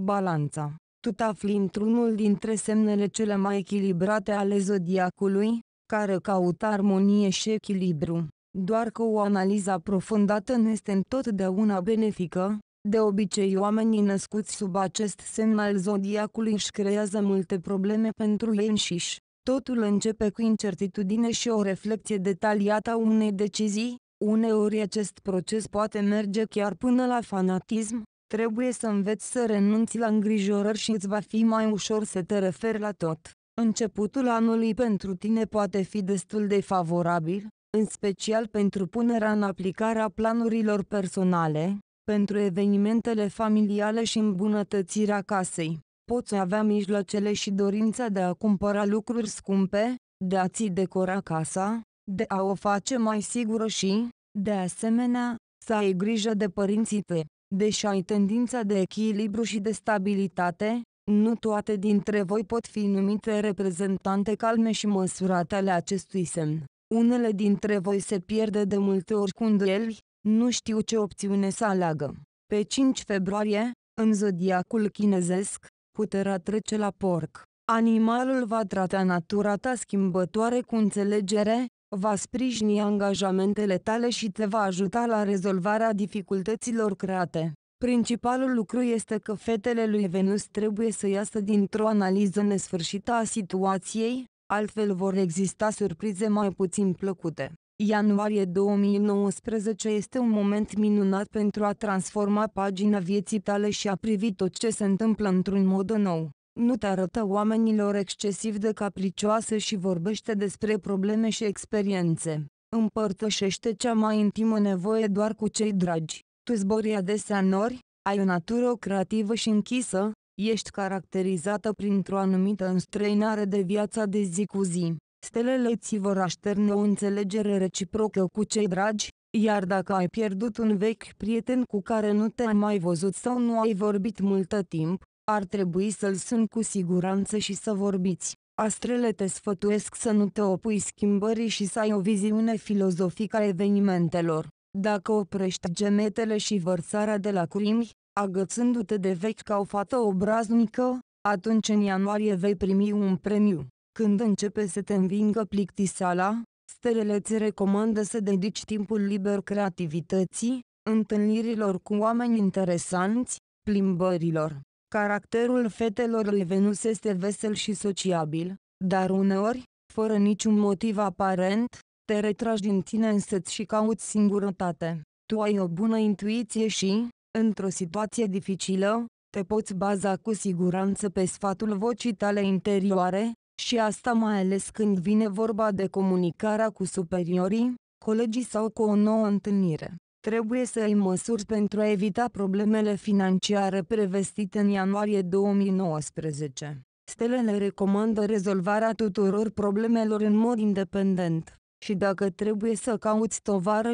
Balanța putut afli într-unul dintre semnele cele mai echilibrate ale zodiacului, care caută armonie și echilibru. Doar că o analiză aprofundată nu este întotdeauna benefică, de obicei oamenii născuți sub acest semn al zodiacului își creează multe probleme pentru ei înșiși. Totul începe cu incertitudine și o reflecție detaliată a unei decizii, uneori acest proces poate merge chiar până la fanatism, Trebuie să înveți să renunți la îngrijorări și îți va fi mai ușor să te referi la tot. Începutul anului pentru tine poate fi destul de favorabil, în special pentru punerea în aplicare a planurilor personale, pentru evenimentele familiale și îmbunătățirea casei. Poți avea mijloacele și dorința de a cumpăra lucruri scumpe, de a ți decora casa, de a o face mai sigură și, de asemenea, să ai grijă de părinții tăi. Deși ai tendința de echilibru și de stabilitate, nu toate dintre voi pot fi numite reprezentante calme și măsurate ale acestui semn. Unele dintre voi se pierde de multe ori cu îndoieli, nu știu ce opțiune să aleagă. Pe 5 februarie, în zodiacul chinezesc, puterea trece la porc. Animalul va trata natura ta schimbătoare cu înțelegere, va sprijini angajamentele tale și te va ajuta la rezolvarea dificultăților create. Principalul lucru este că fetele lui Venus trebuie să iasă dintr-o analiză nesfârșită a situației, altfel vor exista surprize mai puțin plăcute. Ianuarie 2019 este un moment minunat pentru a transforma pagina vieții tale și a privi tot ce se întâmplă într-un mod nou nu te arătă oamenilor excesiv de capricioasă și vorbește despre probleme și experiențe. Împărtășește cea mai intimă nevoie doar cu cei dragi. Tu zbori adesea nori, ai o natură creativă și închisă, ești caracterizată printr-o anumită înstrăinare de viața de zi cu zi. Stelele ți vor așterne o înțelegere reciprocă cu cei dragi, iar dacă ai pierdut un vechi prieten cu care nu te-ai mai văzut sau nu ai vorbit multă timp, ar trebui să-l sun cu siguranță și să vorbiți. Astrele te sfătuiesc să nu te opui schimbării și să ai o viziune filozofică a evenimentelor. Dacă oprești gemetele și vărsarea de la lacrimi, agățându-te de vechi ca o fată obraznică, atunci în ianuarie vei primi un premiu. Când începe să te învingă plictisala, stelele ți recomandă să dedici timpul liber creativității, întâlnirilor cu oameni interesanți, plimbărilor. Caracterul fetelor Venus este vesel și sociabil, dar uneori, fără niciun motiv aparent, te retragi din tine însăți și cauți singurătate. Tu ai o bună intuiție și, într-o situație dificilă, te poți baza cu siguranță pe sfatul vocii tale interioare, și asta mai ales când vine vorba de comunicarea cu superiorii, colegii sau cu o nouă întâlnire. Trebuie să îi măsuri pentru a evita problemele financiare prevestite în ianuarie 2019. Stelele recomandă rezolvarea tuturor problemelor în mod independent. Și dacă trebuie să cauți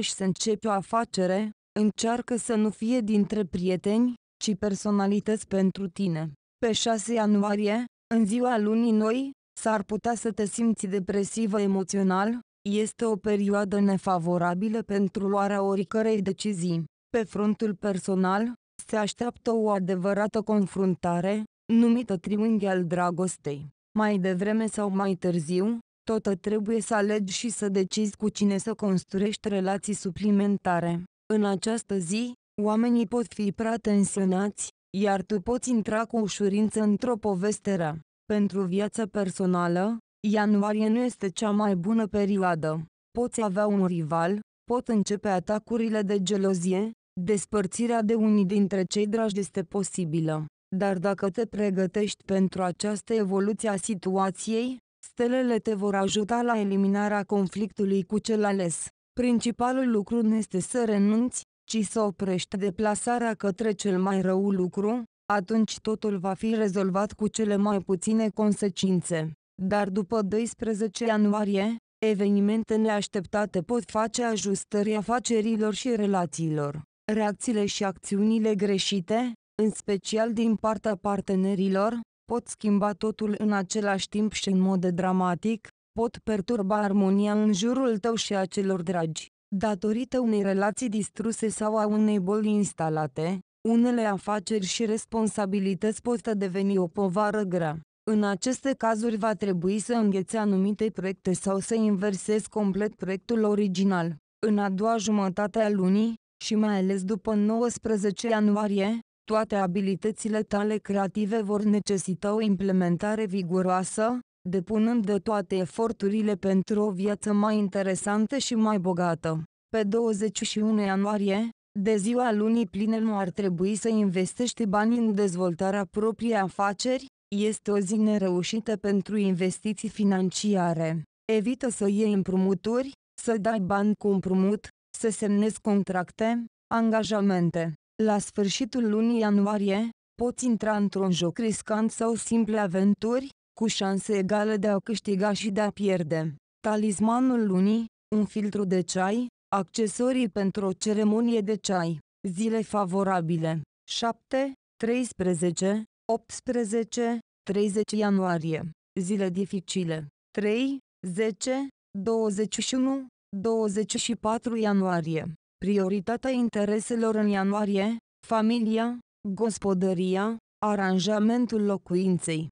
și să începi o afacere, încearcă să nu fie dintre prieteni, ci personalități pentru tine. Pe 6 ianuarie, în ziua lunii noi, s-ar putea să te simți depresivă emoțional, este o perioadă nefavorabilă pentru luarea oricărei decizii. Pe frontul personal, se așteaptă o adevărată confruntare, numită triunghi al dragostei. Mai devreme sau mai târziu, tot trebuie să alegi și să decizi cu cine să construiești relații suplimentare. În această zi, oamenii pot fi prea tensionați, iar tu poți intra cu ușurință într-o poveste Pentru viața personală, Ianuarie nu este cea mai bună perioadă. Poți avea un rival, pot începe atacurile de gelozie, despărțirea de unii dintre cei dragi este posibilă. Dar dacă te pregătești pentru această evoluție a situației, stelele te vor ajuta la eliminarea conflictului cu cel ales. Principalul lucru nu este să renunți, ci să oprești deplasarea către cel mai rău lucru, atunci totul va fi rezolvat cu cele mai puține consecințe. Dar după 12 ianuarie, evenimente neașteptate pot face ajustări afacerilor și relațiilor. Reacțiile și acțiunile greșite, în special din partea partenerilor, pot schimba totul în același timp și în mod dramatic, pot perturba armonia în jurul tău și a celor dragi. Datorită unei relații distruse sau a unei boli instalate, unele afaceri și responsabilități pot deveni o povară grea. În aceste cazuri va trebui să înghețe anumite proiecte sau să inversezi complet proiectul original. În a doua jumătate a lunii, și mai ales după 19 ianuarie, toate abilitățile tale creative vor necesita o implementare viguroasă, depunând de toate eforturile pentru o viață mai interesantă și mai bogată. Pe 21 ianuarie, de ziua lunii pline nu ar trebui să investești bani în dezvoltarea propriei afaceri, este o zi nereușită pentru investiții financiare. Evită să iei împrumuturi, să dai bani cu împrumut, să semnezi contracte, angajamente. La sfârșitul lunii ianuarie, poți intra într-un joc riscant sau simple aventuri, cu șanse egale de a câștiga și de a pierde. Talismanul lunii, un filtru de ceai, accesorii pentru o ceremonie de ceai, zile favorabile. 7, 13, 18, 30 ianuarie, zile dificile, 3, 10, 21, 24 ianuarie, prioritatea intereselor în ianuarie, familia, gospodăria, aranjamentul locuinței.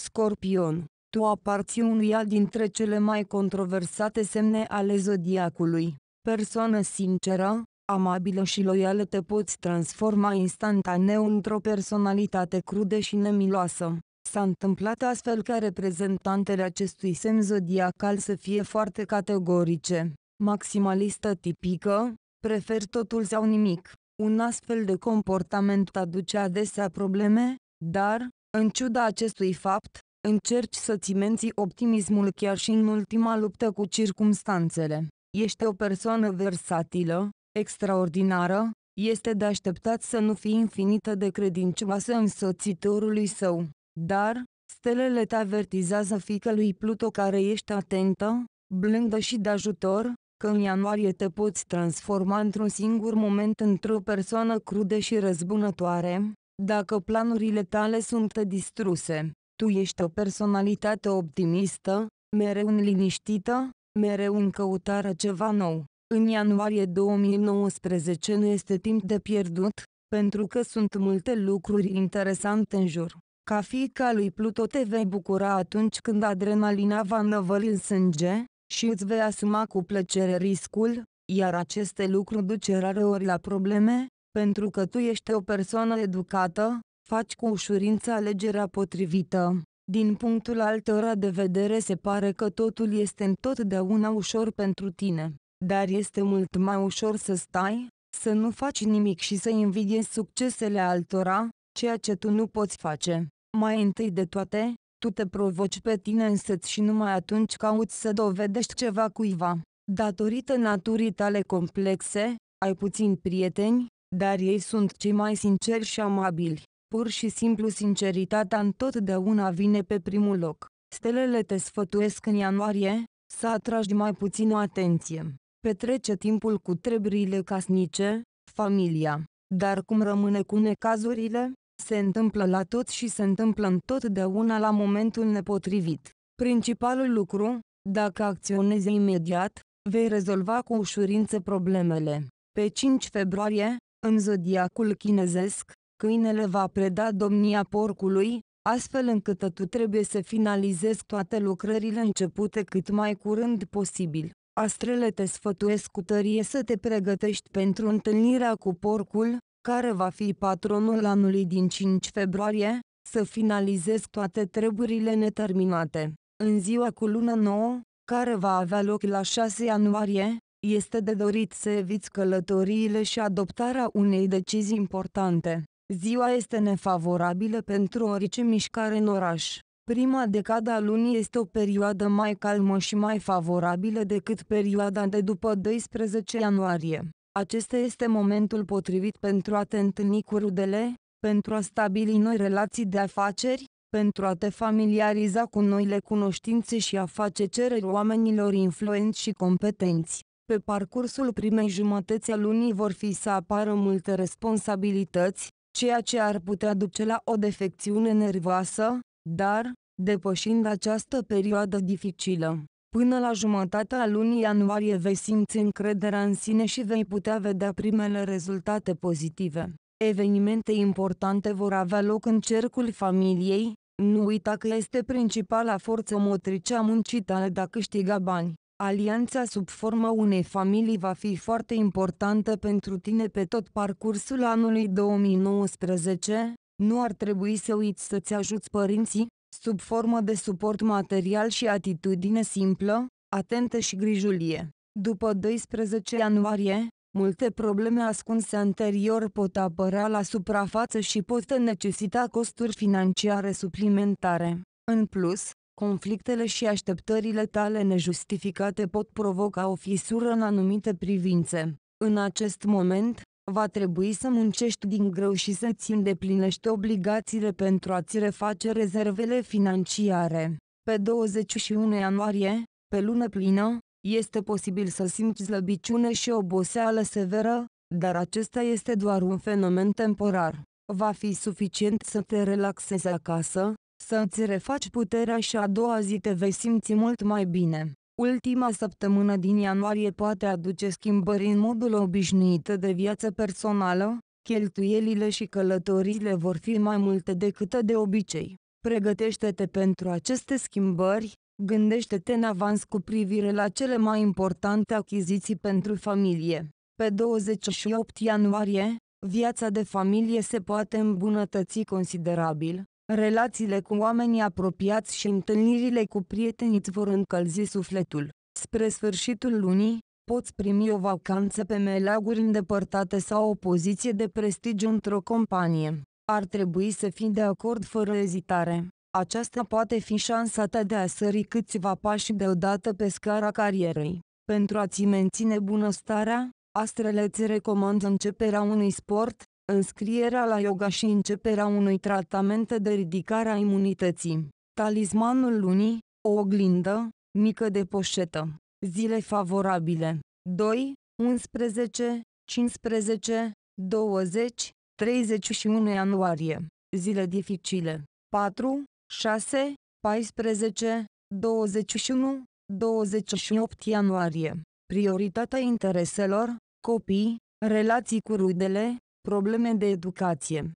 Scorpion, tu aparții unuia dintre cele mai controversate semne ale zodiacului, persoană sinceră, amabilă și loială te poți transforma instantaneu într-o personalitate crudă și nemiloasă. S-a întâmplat astfel ca reprezentantele acestui semn zodiacal să fie foarte categorice, maximalistă tipică, prefer totul sau nimic. Un astfel de comportament aduce adesea probleme, dar, în ciuda acestui fapt, încerci să-ți menții optimismul chiar și în ultima luptă cu circumstanțele. Ești o persoană versatilă, extraordinară, este de așteptat să nu fie infinită de credincioasă însoțitorului său. Dar, stelele te avertizează fică lui Pluto care ești atentă, blândă și de ajutor, că în ianuarie te poți transforma într-un singur moment într-o persoană crudă și răzbunătoare, dacă planurile tale sunt distruse. Tu ești o personalitate optimistă, mereu înliniștită, mereu în căutarea ceva nou. În ianuarie 2019 nu este timp de pierdut, pentru că sunt multe lucruri interesante în jur. Ca fiica lui Pluto te vei bucura atunci când adrenalina va năvăli în sânge și îți vei asuma cu plăcere riscul, iar aceste lucruri duce rareori la probleme, pentru că tu ești o persoană educată, faci cu ușurință alegerea potrivită. Din punctul altora de vedere se pare că totul este întotdeauna ușor pentru tine dar este mult mai ușor să stai, să nu faci nimic și să invidiezi succesele altora, ceea ce tu nu poți face. Mai întâi de toate, tu te provoci pe tine însăți și numai atunci cauți să dovedești ceva cuiva. Datorită naturii tale complexe, ai puțini prieteni, dar ei sunt cei mai sinceri și amabili. Pur și simplu sinceritatea întotdeauna vine pe primul loc. Stelele te sfătuiesc în ianuarie, să atragi mai o atenție. Petrece timpul cu treburile casnice, familia. Dar cum rămâne cu necazurile? Se întâmplă la tot și se întâmplă întotdeauna la momentul nepotrivit. Principalul lucru, dacă acționezi imediat, vei rezolva cu ușurință problemele. Pe 5 februarie, în zodiacul chinezesc, câinele va preda domnia porcului, astfel încât tu trebuie să finalizezi toate lucrările începute cât mai curând posibil. Astrele te sfătuiesc cu tărie să te pregătești pentru întâlnirea cu porcul, care va fi patronul anului din 5 februarie, să finalizezi toate treburile neterminate. În ziua cu luna nouă, care va avea loc la 6 ianuarie, este de dorit să eviți călătoriile și adoptarea unei decizii importante. Ziua este nefavorabilă pentru orice mișcare în oraș. Prima decada a lunii este o perioadă mai calmă și mai favorabilă decât perioada de după 12 ianuarie. Acesta este momentul potrivit pentru a te întâlni cu rudele, pentru a stabili noi relații de afaceri, pentru a te familiariza cu noile cunoștințe și a face cereri oamenilor influenți și competenți. Pe parcursul primei jumătăți a lunii vor fi să apară multe responsabilități, ceea ce ar putea duce la o defecțiune nervoasă, dar, depășind această perioadă dificilă, Până la jumătatea lunii ianuarie vei simți încrederea în sine și vei putea vedea primele rezultate pozitive. Evenimente importante vor avea loc în cercul familiei, nu uita că este principala forță motrice a muncii tale de a câștiga bani. Alianța sub forma unei familii va fi foarte importantă pentru tine pe tot parcursul anului 2019, nu ar trebui să uiți să-ți ajuți părinții, sub formă de suport material și atitudine simplă, atentă și grijulie. După 12 ianuarie, multe probleme ascunse anterior pot apărea la suprafață și pot necesita costuri financiare suplimentare. În plus, conflictele și așteptările tale nejustificate pot provoca o fisură în anumite privințe. În acest moment, va trebui să muncești din greu și să-ți îndeplinești obligațiile pentru a-ți reface rezervele financiare. Pe 21 ianuarie, pe lună plină, este posibil să simți slăbiciune și oboseală severă, dar acesta este doar un fenomen temporar. Va fi suficient să te relaxezi acasă, să ți refaci puterea și a doua zi te vei simți mult mai bine. Ultima săptămână din ianuarie poate aduce schimbări în modul obișnuit de viață personală, cheltuielile și călătorile vor fi mai multe decât de obicei. Pregătește-te pentru aceste schimbări, gândește-te în avans cu privire la cele mai importante achiziții pentru familie. Pe 28 ianuarie, viața de familie se poate îmbunătăți considerabil, Relațiile cu oamenii apropiați și întâlnirile cu prietenii îți vor încălzi sufletul. Spre sfârșitul lunii, poți primi o vacanță pe melaguri îndepărtate sau o poziție de prestigiu într-o companie. Ar trebui să fii de acord fără ezitare. Aceasta poate fi șansa ta de a sări câțiva pași deodată pe scara carierei. Pentru a-ți menține bunăstarea, astrele îți recomandă începerea unui sport, înscrierea la yoga și începerea unui tratament de ridicare a imunității. Talismanul lunii, o oglindă, mică de poșetă. Zile favorabile. 2, 11, 15, 20, 31 ianuarie. Zile dificile. 4, 6, 14, 21, 28 ianuarie. Prioritatea intereselor, copii, relații cu rudele, Probleme de educație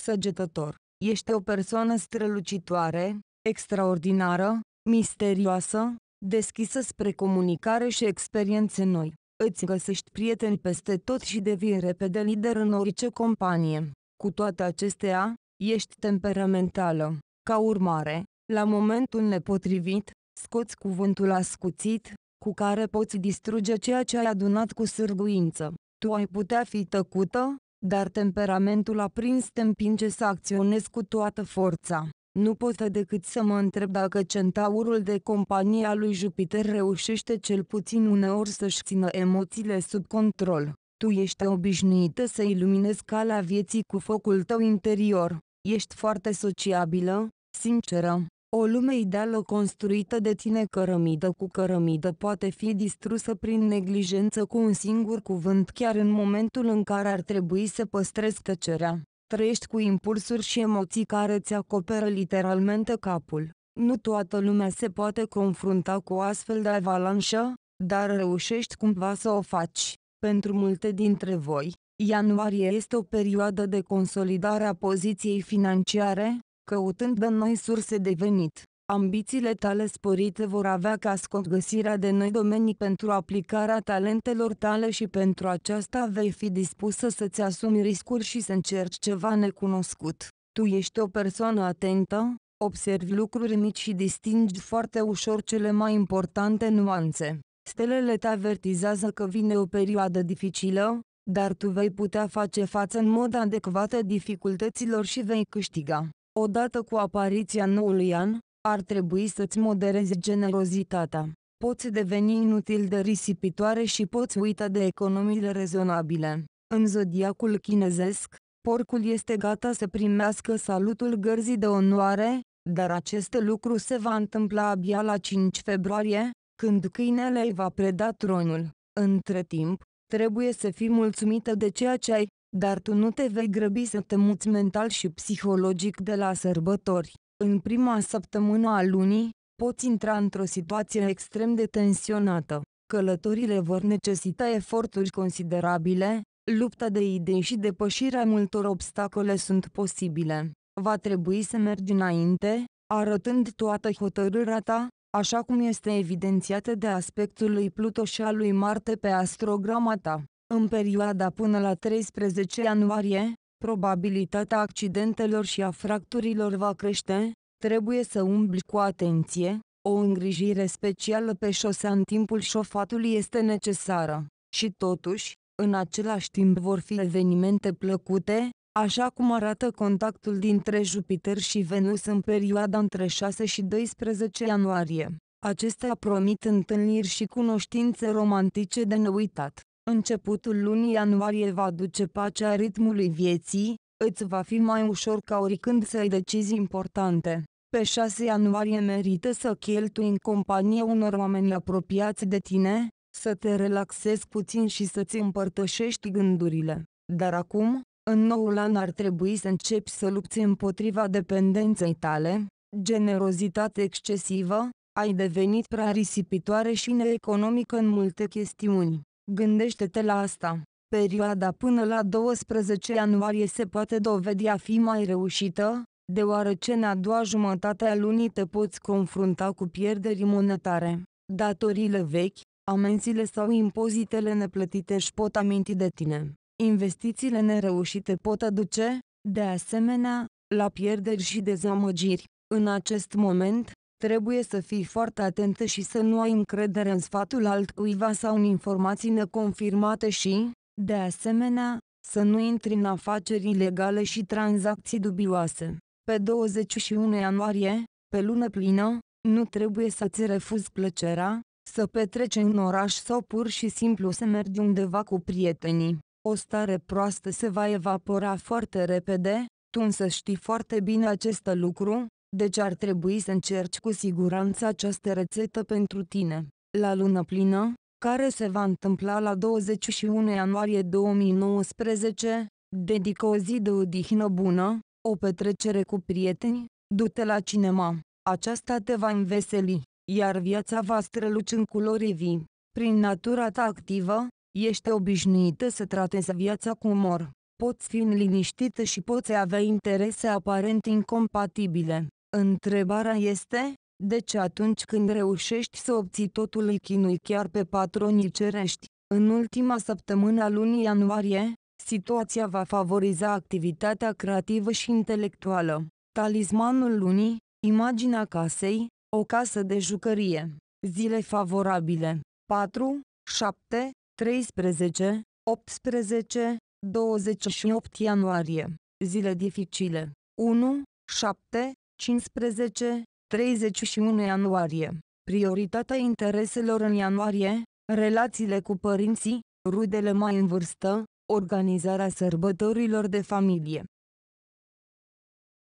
Săgetător. Ești o persoană strălucitoare, extraordinară, misterioasă, deschisă spre comunicare și experiențe noi. Îți găsești prieteni peste tot și devii repede lider în orice companie. Cu toate acestea, ești temperamentală. Ca urmare, la momentul nepotrivit, scoți cuvântul ascuțit, cu care poți distruge ceea ce ai adunat cu sârguință. Tu ai putea fi tăcută, dar temperamentul aprins te împinge să acționezi cu toată forța. Nu pot decât să mă întreb dacă centaurul de companie al lui Jupiter reușește cel puțin uneori să-și țină emoțiile sub control. Tu ești obișnuită să iluminezi calea vieții cu focul tău interior. Ești foarte sociabilă, sinceră, o lume ideală construită de tine cărămidă cu cărămidă poate fi distrusă prin neglijență cu un singur cuvânt chiar în momentul în care ar trebui să păstrezi tăcerea. Trăiești cu impulsuri și emoții care ți acoperă literalmente capul. Nu toată lumea se poate confrunta cu astfel de avalanșă, dar reușești cumva să o faci. Pentru multe dintre voi, ianuarie este o perioadă de consolidare a poziției financiare, căutând de noi surse de venit. Ambițiile tale sporite vor avea ca scop găsirea de noi domenii pentru aplicarea talentelor tale și pentru aceasta vei fi dispusă să-ți asumi riscuri și să încerci ceva necunoscut. Tu ești o persoană atentă, observi lucruri mici și distingi foarte ușor cele mai importante nuanțe. Stelele te avertizează că vine o perioadă dificilă, dar tu vei putea face față în mod adecvat dificultăților și vei câștiga. Odată cu apariția noului an, ar trebui să-ți moderezi generozitatea. Poți deveni inutil de risipitoare și poți uita de economiile rezonabile. În zodiacul chinezesc, porcul este gata să primească salutul gărzii de onoare, dar acest lucru se va întâmpla abia la 5 februarie, când câinele îi va preda tronul. Între timp, trebuie să fii mulțumită de ceea ce ai, dar tu nu te vei grăbi să te muți mental și psihologic de la sărbători. În prima săptămână a lunii, poți intra într-o situație extrem de tensionată. Călătorile vor necesita eforturi considerabile, lupta de idei și depășirea multor obstacole sunt posibile. Va trebui să mergi înainte, arătând toată hotărârea ta, așa cum este evidențiată de aspectul lui Pluto și al lui Marte pe astrograma ta. În perioada până la 13 ianuarie, probabilitatea accidentelor și a fracturilor va crește, trebuie să umbli cu atenție, o îngrijire specială pe șosea în timpul șofatului este necesară. Și totuși, în același timp vor fi evenimente plăcute, așa cum arată contactul dintre Jupiter și Venus în perioada între 6 și 12 ianuarie. Acestea promit întâlniri și cunoștințe romantice de neuitat. Începutul lunii ianuarie va duce pacea ritmului vieții, îți va fi mai ușor ca oricând să ai decizii importante. Pe 6 ianuarie merită să cheltui în companie unor oameni apropiați de tine, să te relaxezi puțin și să-ți împărtășești gândurile. Dar acum, în noul an ar trebui să începi să lupți împotriva dependenței tale, generozitate excesivă, ai devenit prea risipitoare și neeconomică în multe chestiuni. Gândește-te la asta. Perioada până la 12 ianuarie se poate dovedi a fi mai reușită, deoarece în a doua jumătate a lunii te poți confrunta cu pierderi monetare. Datorile vechi, amenziile sau impozitele neplătite își pot aminti de tine. Investițiile nereușite pot aduce, de asemenea, la pierderi și dezamăgiri. În acest moment, Trebuie să fii foarte atentă și să nu ai încredere în sfatul altcuiva sau în informații neconfirmate și, de asemenea, să nu intri în afaceri ilegale și tranzacții dubioase. Pe 21 ianuarie, pe lună plină, nu trebuie să-ți refuzi plăcerea, să petreci în oraș sau pur și simplu să mergi undeva cu prietenii. O stare proastă se va evapora foarte repede, tu însă știi foarte bine acest lucru, deci ar trebui să încerci cu siguranță această rețetă pentru tine. La lună plină, care se va întâmpla la 21 ianuarie 2019, dedică o zi de odihnă bună, o petrecere cu prieteni, du-te la cinema. Aceasta te va înveseli, iar viața va străluci în culori vii. Prin natura ta activă, ești obișnuită să tratezi viața cu umor. Poți fi liniștită și poți avea interese aparent incompatibile. Întrebarea este, de ce atunci când reușești să obții totul îi chinui chiar pe patronii cerești? În ultima săptămână a lunii ianuarie, situația va favoriza activitatea creativă și intelectuală. Talismanul lunii, imaginea casei, o casă de jucărie. Zile favorabile. 4, 7, 13, 18, 28 ianuarie. Zile dificile. 1, 7, 15, 31 ianuarie. Prioritatea intereselor în ianuarie, relațiile cu părinții, rudele mai în vârstă, organizarea sărbătorilor de familie.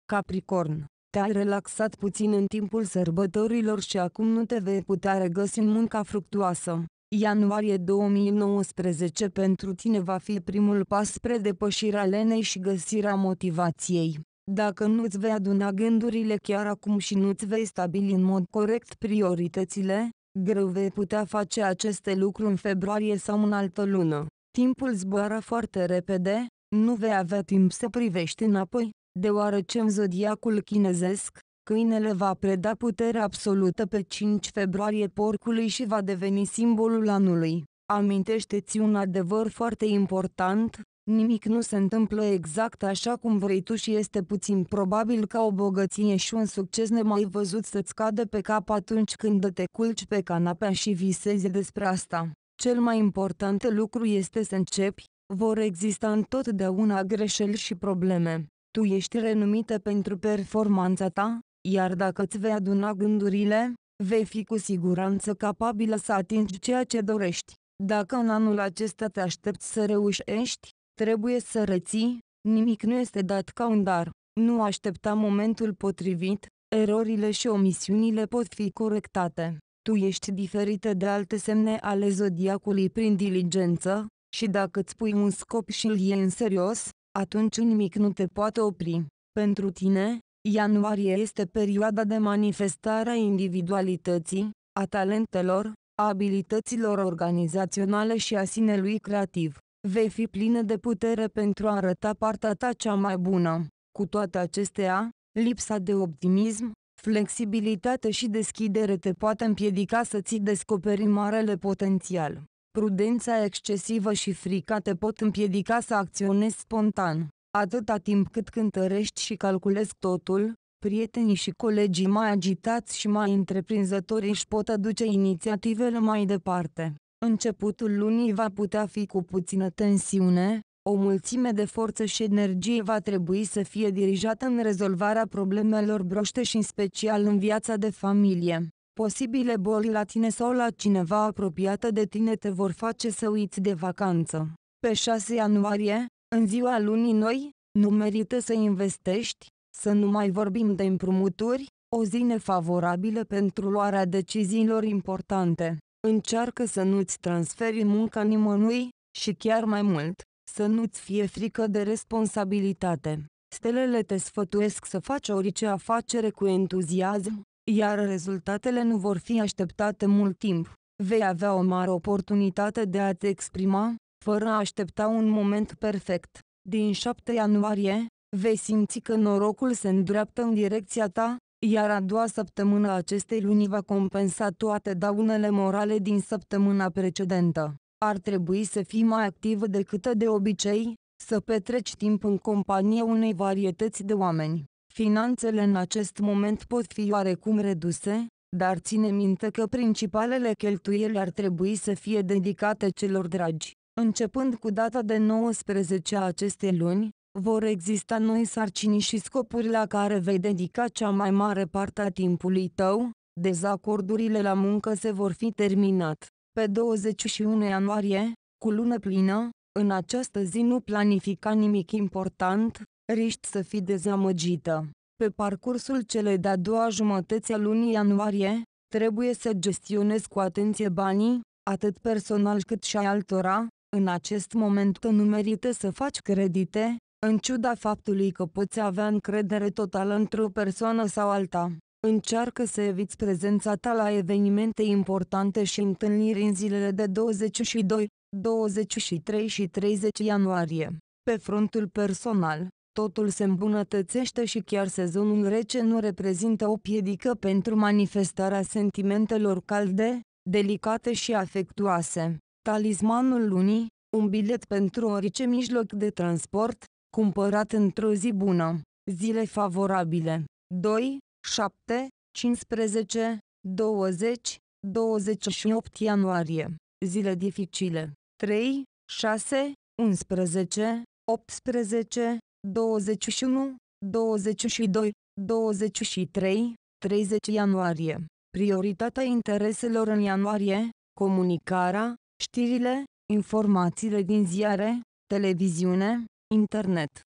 Capricorn, te-ai relaxat puțin în timpul sărbătorilor și acum nu te vei putea regăsi în munca fructuoasă. Ianuarie 2019 pentru tine va fi primul pas spre depășirea lenei și găsirea motivației. Dacă nu-ți vei aduna gândurile chiar acum și nu-ți vei stabili în mod corect prioritățile, greu vei putea face aceste lucruri în februarie sau în altă lună. Timpul zboară foarte repede, nu vei avea timp să privești înapoi, deoarece în zodiacul chinezesc, câinele va preda puterea absolută pe 5 februarie porcului și va deveni simbolul anului. Amintește-ți un adevăr foarte important, Nimic nu se întâmplă exact așa cum vrei tu și este puțin probabil ca o bogăție și un succes nemai văzut să-ți cadă pe cap atunci când te culci pe canapea și visezi despre asta. Cel mai important lucru este să începi, vor exista întotdeauna greșeli și probleme. Tu ești renumită pentru performanța ta, iar dacă îți vei aduna gândurile, vei fi cu siguranță capabilă să atingi ceea ce dorești. Dacă în anul acesta te aștepți să reușești, Trebuie să reții, nimic nu este dat ca un dar, nu aștepta momentul potrivit, erorile și omisiunile pot fi corectate. Tu ești diferită de alte semne ale zodiacului prin diligență, și dacă îți pui un scop și îl iei în serios, atunci nimic nu te poate opri. Pentru tine, ianuarie este perioada de manifestare a individualității, a talentelor, a abilităților organizaționale și a sinelui creativ. Vei fi plină de putere pentru a arăta partea ta cea mai bună. Cu toate acestea, lipsa de optimism, flexibilitate și deschidere te poate împiedica să-ți descoperi marele potențial. Prudența excesivă și frica te pot împiedica să acționezi spontan. Atâta timp cât cântărești și calculezi totul, prietenii și colegii mai agitați și mai întreprinzători își pot aduce inițiativele mai departe. Începutul lunii va putea fi cu puțină tensiune, o mulțime de forță și energie va trebui să fie dirijată în rezolvarea problemelor broște și în special în viața de familie. Posibile boli la tine sau la cineva apropiată de tine te vor face să uiți de vacanță. Pe 6 ianuarie, în ziua lunii noi, nu merită să investești, să nu mai vorbim de împrumuturi, o zi nefavorabilă pentru luarea deciziilor importante. Încearcă să nu-ți transferi munca nimănui, și chiar mai mult, să nu-ți fie frică de responsabilitate. Stelele te sfătuiesc să faci orice afacere cu entuziasm, iar rezultatele nu vor fi așteptate mult timp. Vei avea o mare oportunitate de a te exprima, fără a aștepta un moment perfect. Din 7 ianuarie, vei simți că norocul se îndreaptă în direcția ta, iar a doua săptămână a acestei luni va compensa toate daunele morale din săptămâna precedentă. Ar trebui să fii mai activă decât de obicei, să petreci timp în compania unei varietăți de oameni. Finanțele în acest moment pot fi oarecum reduse, dar ține minte că principalele cheltuieli ar trebui să fie dedicate celor dragi. Începând cu data de 19 a acestei luni, vor exista noi sarcini și scopuri la care vei dedica cea mai mare parte a timpului tău, dezacordurile la muncă se vor fi terminat. Pe 21 ianuarie, cu lună plină, în această zi nu planifica nimic important, riști să fii dezamăgită. Pe parcursul celei de-a doua jumătăți a lunii ianuarie, trebuie să gestionezi cu atenție banii, atât personal cât și ai altora, în acest moment nu merită să faci credite, în ciuda faptului că poți avea încredere totală într-o persoană sau alta, încearcă să eviți prezența ta la evenimente importante și întâlniri în zilele de 22, 23 și 30 ianuarie. Pe frontul personal, totul se îmbunătățește și chiar sezonul rece nu reprezintă o piedică pentru manifestarea sentimentelor calde, delicate și afectuoase. Talismanul lunii, un bilet pentru orice mijloc de transport, Cumpărat într-o zi bună. Zile favorabile. 2, 7, 15, 20, 28 ianuarie. Zile dificile. 3, 6, 11, 18, 21, 22, 23, 30 ianuarie. Prioritatea intereselor în ianuarie, comunicarea, știrile, informațiile din ziare, televiziune, Internet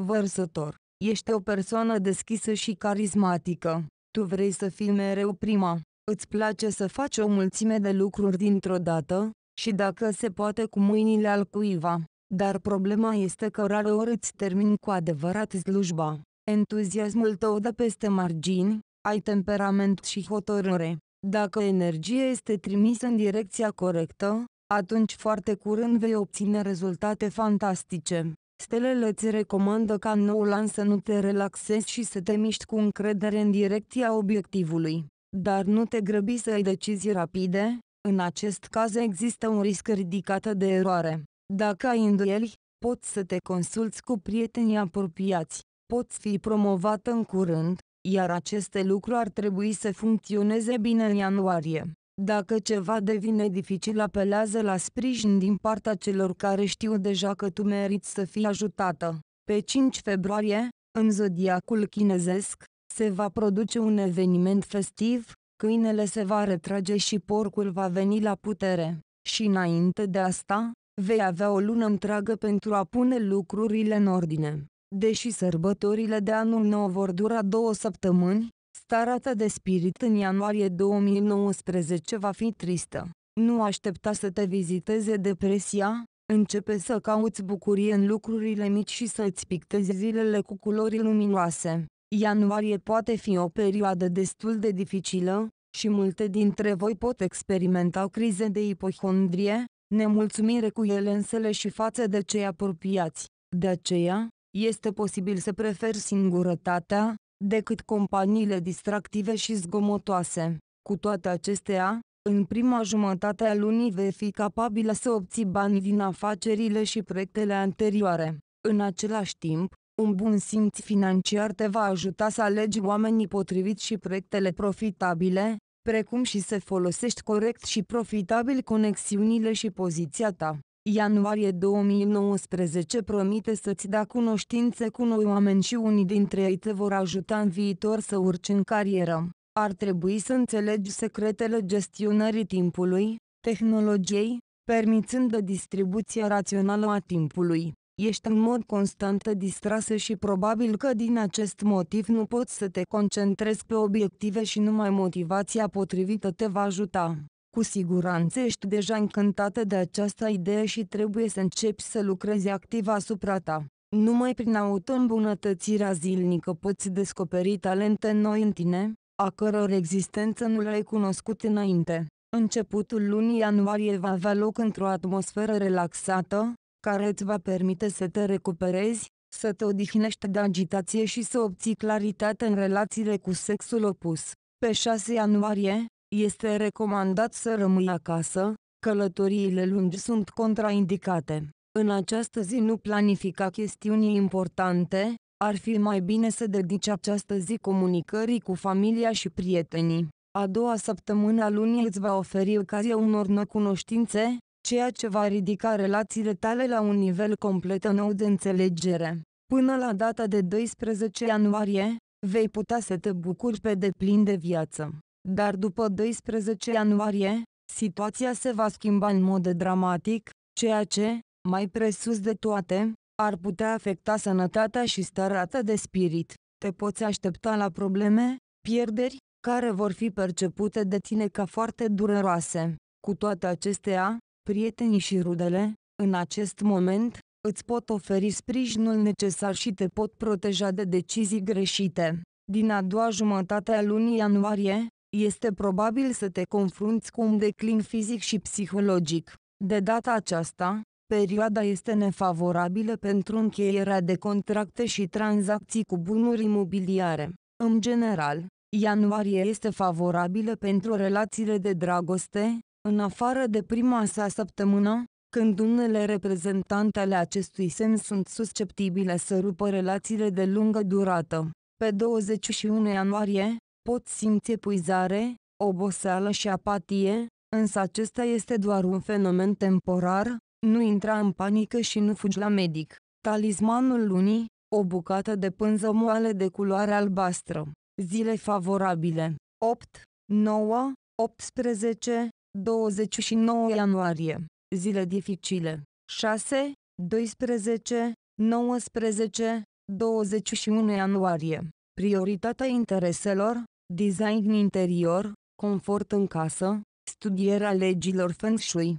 Vărsător. Ești o persoană deschisă și carismatică. Tu vrei să fii mereu prima. Îți place să faci o mulțime de lucruri dintr-o dată, și dacă se poate cu mâinile al cuiva. Dar problema este că rare ori îți termin cu adevărat slujba. Entuziasmul tău dă peste margini, ai temperament și hotărâre. Dacă energia este trimisă în direcția corectă, atunci foarte curând vei obține rezultate fantastice. Stelele îți recomandă ca în noul an să nu te relaxezi și să te miști cu încredere în direcția obiectivului. Dar nu te grăbi să ai decizii rapide, în acest caz există un risc ridicat de eroare. Dacă ai îndoieli, poți să te consulți cu prietenii apropiați, poți fi promovat în curând, iar aceste lucruri ar trebui să funcționeze bine în ianuarie. Dacă ceva devine dificil, apelează la sprijin din partea celor care știu deja că tu meriți să fii ajutată. Pe 5 februarie, în zodiacul chinezesc, se va produce un eveniment festiv, câinele se va retrage și porcul va veni la putere. Și înainte de asta, vei avea o lună întreagă pentru a pune lucrurile în ordine. Deși sărbătorile de anul nou vor dura două săptămâni, Starea ta de spirit în ianuarie 2019 va fi tristă. Nu aștepta să te viziteze depresia, începe să cauți bucurie în lucrurile mici și să-ți pictezi zilele cu culori luminoase. Ianuarie poate fi o perioadă destul de dificilă, și multe dintre voi pot experimenta crize de ipohondrie, nemulțumire cu ele însele și față de cei apropiați. De aceea, este posibil să preferi singurătatea, decât companiile distractive și zgomotoase. Cu toate acestea, în prima jumătate a lunii vei fi capabilă să obții bani din afacerile și proiectele anterioare. În același timp, un bun simț financiar te va ajuta să alegi oamenii potriviți și proiectele profitabile, precum și să folosești corect și profitabil conexiunile și poziția ta. Ianuarie 2019 promite să-ți da cunoștințe cu noi oameni și unii dintre ei te vor ajuta în viitor să urci în carieră. Ar trebui să înțelegi secretele gestionării timpului, tehnologiei, permițând distribuția rațională a timpului. Ești în mod constant distrasă și probabil că din acest motiv nu poți să te concentrezi pe obiective și numai motivația potrivită te va ajuta. Cu siguranță ești deja încântată de această idee și trebuie să începi să lucrezi activ asupra ta. Numai prin auto auto-îmbunătățirea zilnică poți descoperi talente noi în tine, a căror existență nu le-ai cunoscut înainte. Începutul lunii ianuarie va avea loc într-o atmosferă relaxată, care îți va permite să te recuperezi, să te odihnești de agitație și să obții claritate în relațiile cu sexul opus. Pe 6 ianuarie, este recomandat să rămâi acasă, călătoriile lungi sunt contraindicate. În această zi nu planifica chestiuni importante, ar fi mai bine să dedici această zi comunicării cu familia și prietenii. A doua săptămână a lunii îți va oferi ocazia unor noi cunoștințe, ceea ce va ridica relațiile tale la un nivel complet nou de înțelegere. Până la data de 12 ianuarie, vei putea să te bucuri pe deplin de viață. Dar după 12 ianuarie, situația se va schimba în mod dramatic, ceea ce, mai presus de toate, ar putea afecta sănătatea și starea de spirit. Te poți aștepta la probleme, pierderi, care vor fi percepute de tine ca foarte dureroase. Cu toate acestea, prietenii și rudele, în acest moment, îți pot oferi sprijinul necesar și te pot proteja de decizii greșite. Din a doua jumătate a lunii ianuarie, este probabil să te confrunți cu un declin fizic și psihologic. De data aceasta, perioada este nefavorabilă pentru încheierea de contracte și tranzacții cu bunuri imobiliare. În general, ianuarie este favorabilă pentru relațiile de dragoste, în afară de prima sa săptămână, când unele reprezentante ale acestui semn sunt susceptibile să rupă relațiile de lungă durată. Pe 21 ianuarie, pot simți epuizare, oboseală și apatie, însă acesta este doar un fenomen temporar, nu intra în panică și nu fugi la medic. Talismanul lunii, o bucată de pânză moale de culoare albastră. Zile favorabile. 8, 9, 18, 29 ianuarie. Zile dificile. 6, 12, 19, 21 ianuarie. Prioritatea intereselor, design interior, confort în casă, studierea legilor feng shui.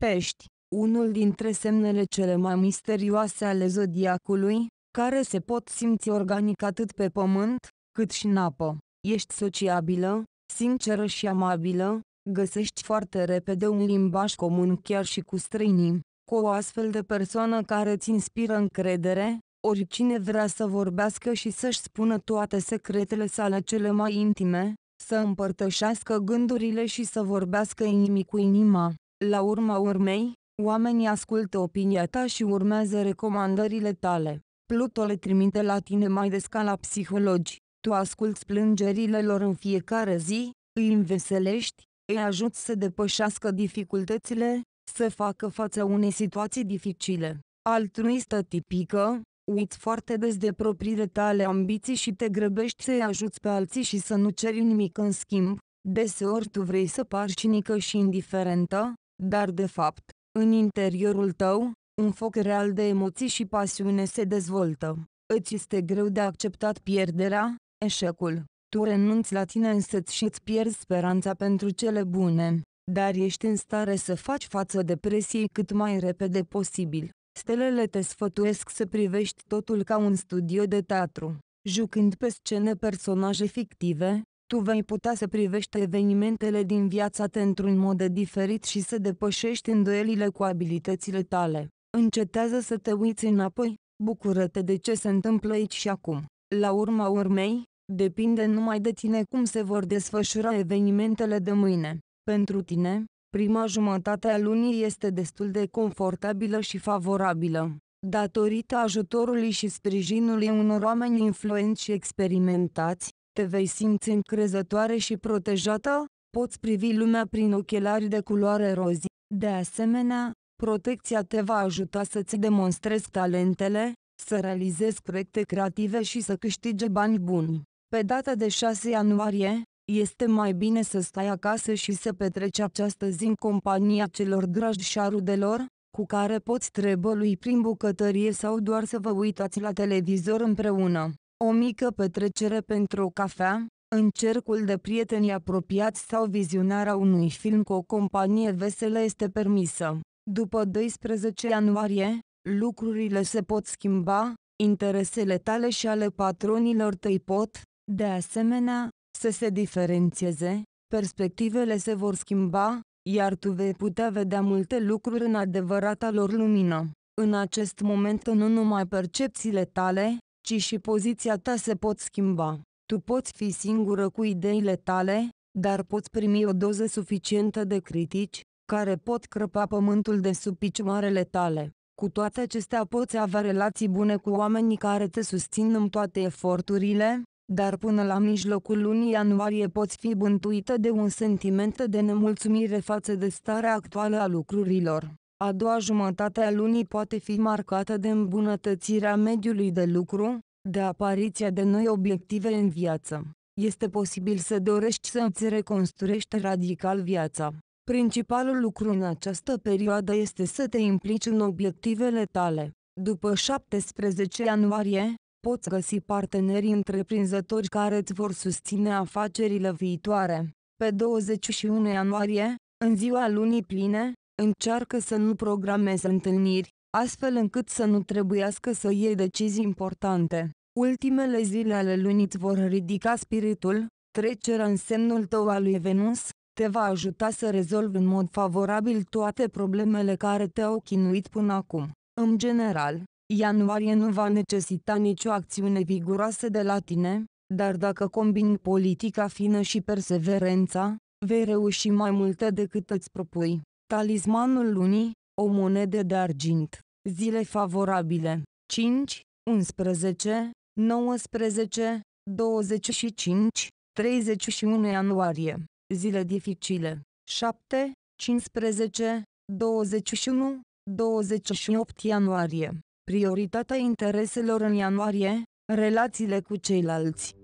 Pești, unul dintre semnele cele mai misterioase ale zodiacului, care se pot simți organic atât pe pământ, cât și în apă. Ești sociabilă, sinceră și amabilă, găsești foarte repede un limbaj comun chiar și cu străinii. Cu o astfel de persoană care îți inspiră încredere, oricine vrea să vorbească și să-și spună toate secretele sale cele mai intime, să împărtășească gândurile și să vorbească inimii cu inima. La urma urmei, oamenii ascultă opinia ta și urmează recomandările tale. Pluto le trimite la tine mai des ca la psihologi. Tu asculți plângerile lor în fiecare zi, îi înveselești, îi ajut să depășească dificultățile, să facă față unei situații dificile. Altruistă tipică, uiți foarte des de propriile tale ambiții și te grăbești să-i ajuți pe alții și să nu ceri nimic în schimb, deseori tu vrei să pari cinică și indiferentă, dar de fapt, în interiorul tău, un foc real de emoții și pasiune se dezvoltă. Îți este greu de acceptat pierderea, eșecul. Tu renunți la tine însă și îți pierzi speranța pentru cele bune, dar ești în stare să faci față depresiei cât mai repede posibil. Stelele te sfătuiesc să privești totul ca un studio de teatru. Jucând pe scene personaje fictive, tu vei putea să privești evenimentele din viața ta într-un mod diferit și să depășești îndoielile cu abilitățile tale. Încetează să te uiți înapoi, bucură-te de ce se întâmplă aici și acum. La urma urmei, depinde numai de tine cum se vor desfășura evenimentele de mâine. Pentru tine, Prima jumătate a lunii este destul de confortabilă și favorabilă. Datorită ajutorului și sprijinului unor oameni influenți și experimentați, te vei simți încrezătoare și protejată, poți privi lumea prin ochelari de culoare roz. De asemenea, protecția te va ajuta să-ți demonstrezi talentele, să realizezi proiecte creative și să câștige bani buni. Pe data de 6 ianuarie, este mai bine să stai acasă și să petreci această zi în compania celor dragi și rudelor, cu care poți trebălui prin bucătărie sau doar să vă uitați la televizor împreună. O mică petrecere pentru o cafea, în cercul de prieteni apropiați sau vizionarea unui film cu o companie veselă este permisă. După 12 ianuarie, lucrurile se pot schimba, interesele tale și ale patronilor tăi pot, de asemenea, să se diferențieze, perspectivele se vor schimba, iar tu vei putea vedea multe lucruri în adevărata lor lumină. În acest moment nu numai percepțiile tale, ci și poziția ta se pot schimba. Tu poți fi singură cu ideile tale, dar poți primi o doză suficientă de critici, care pot crăpa pământul de sub picioarele tale. Cu toate acestea poți avea relații bune cu oamenii care te susțin în toate eforturile, dar până la mijlocul lunii ianuarie poți fi bântuită de un sentiment de nemulțumire față de starea actuală a lucrurilor. A doua jumătate a lunii poate fi marcată de îmbunătățirea mediului de lucru, de apariția de noi obiective în viață. Este posibil să dorești să îți reconstruiești radical viața. Principalul lucru în această perioadă este să te implici în obiectivele tale. După 17 ianuarie, poți găsi parteneri întreprinzători care îți vor susține afacerile viitoare. Pe 21 ianuarie, în ziua lunii pline, încearcă să nu programezi întâlniri, astfel încât să nu trebuiască să iei decizii importante. Ultimele zile ale lunii îți vor ridica spiritul, trecerea în semnul tău al lui Venus, te va ajuta să rezolvi în mod favorabil toate problemele care te-au chinuit până acum. În general, ianuarie nu va necesita nicio acțiune viguroasă de la tine, dar dacă combini politica fină și perseverența, vei reuși mai multe decât îți propui. Talismanul lunii, o monedă de argint. Zile favorabile. 5, 11, 19, 25, 31 ianuarie. Zile dificile. 7, 15, 21, 28 ianuarie. Prioritatea intereselor în ianuarie, relațiile cu ceilalți.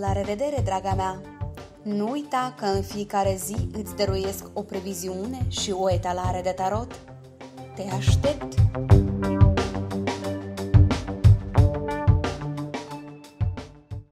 La revedere, draga mea! Nu uita că în fiecare zi îți dăruiesc o previziune și o etalare de tarot. Te aștept!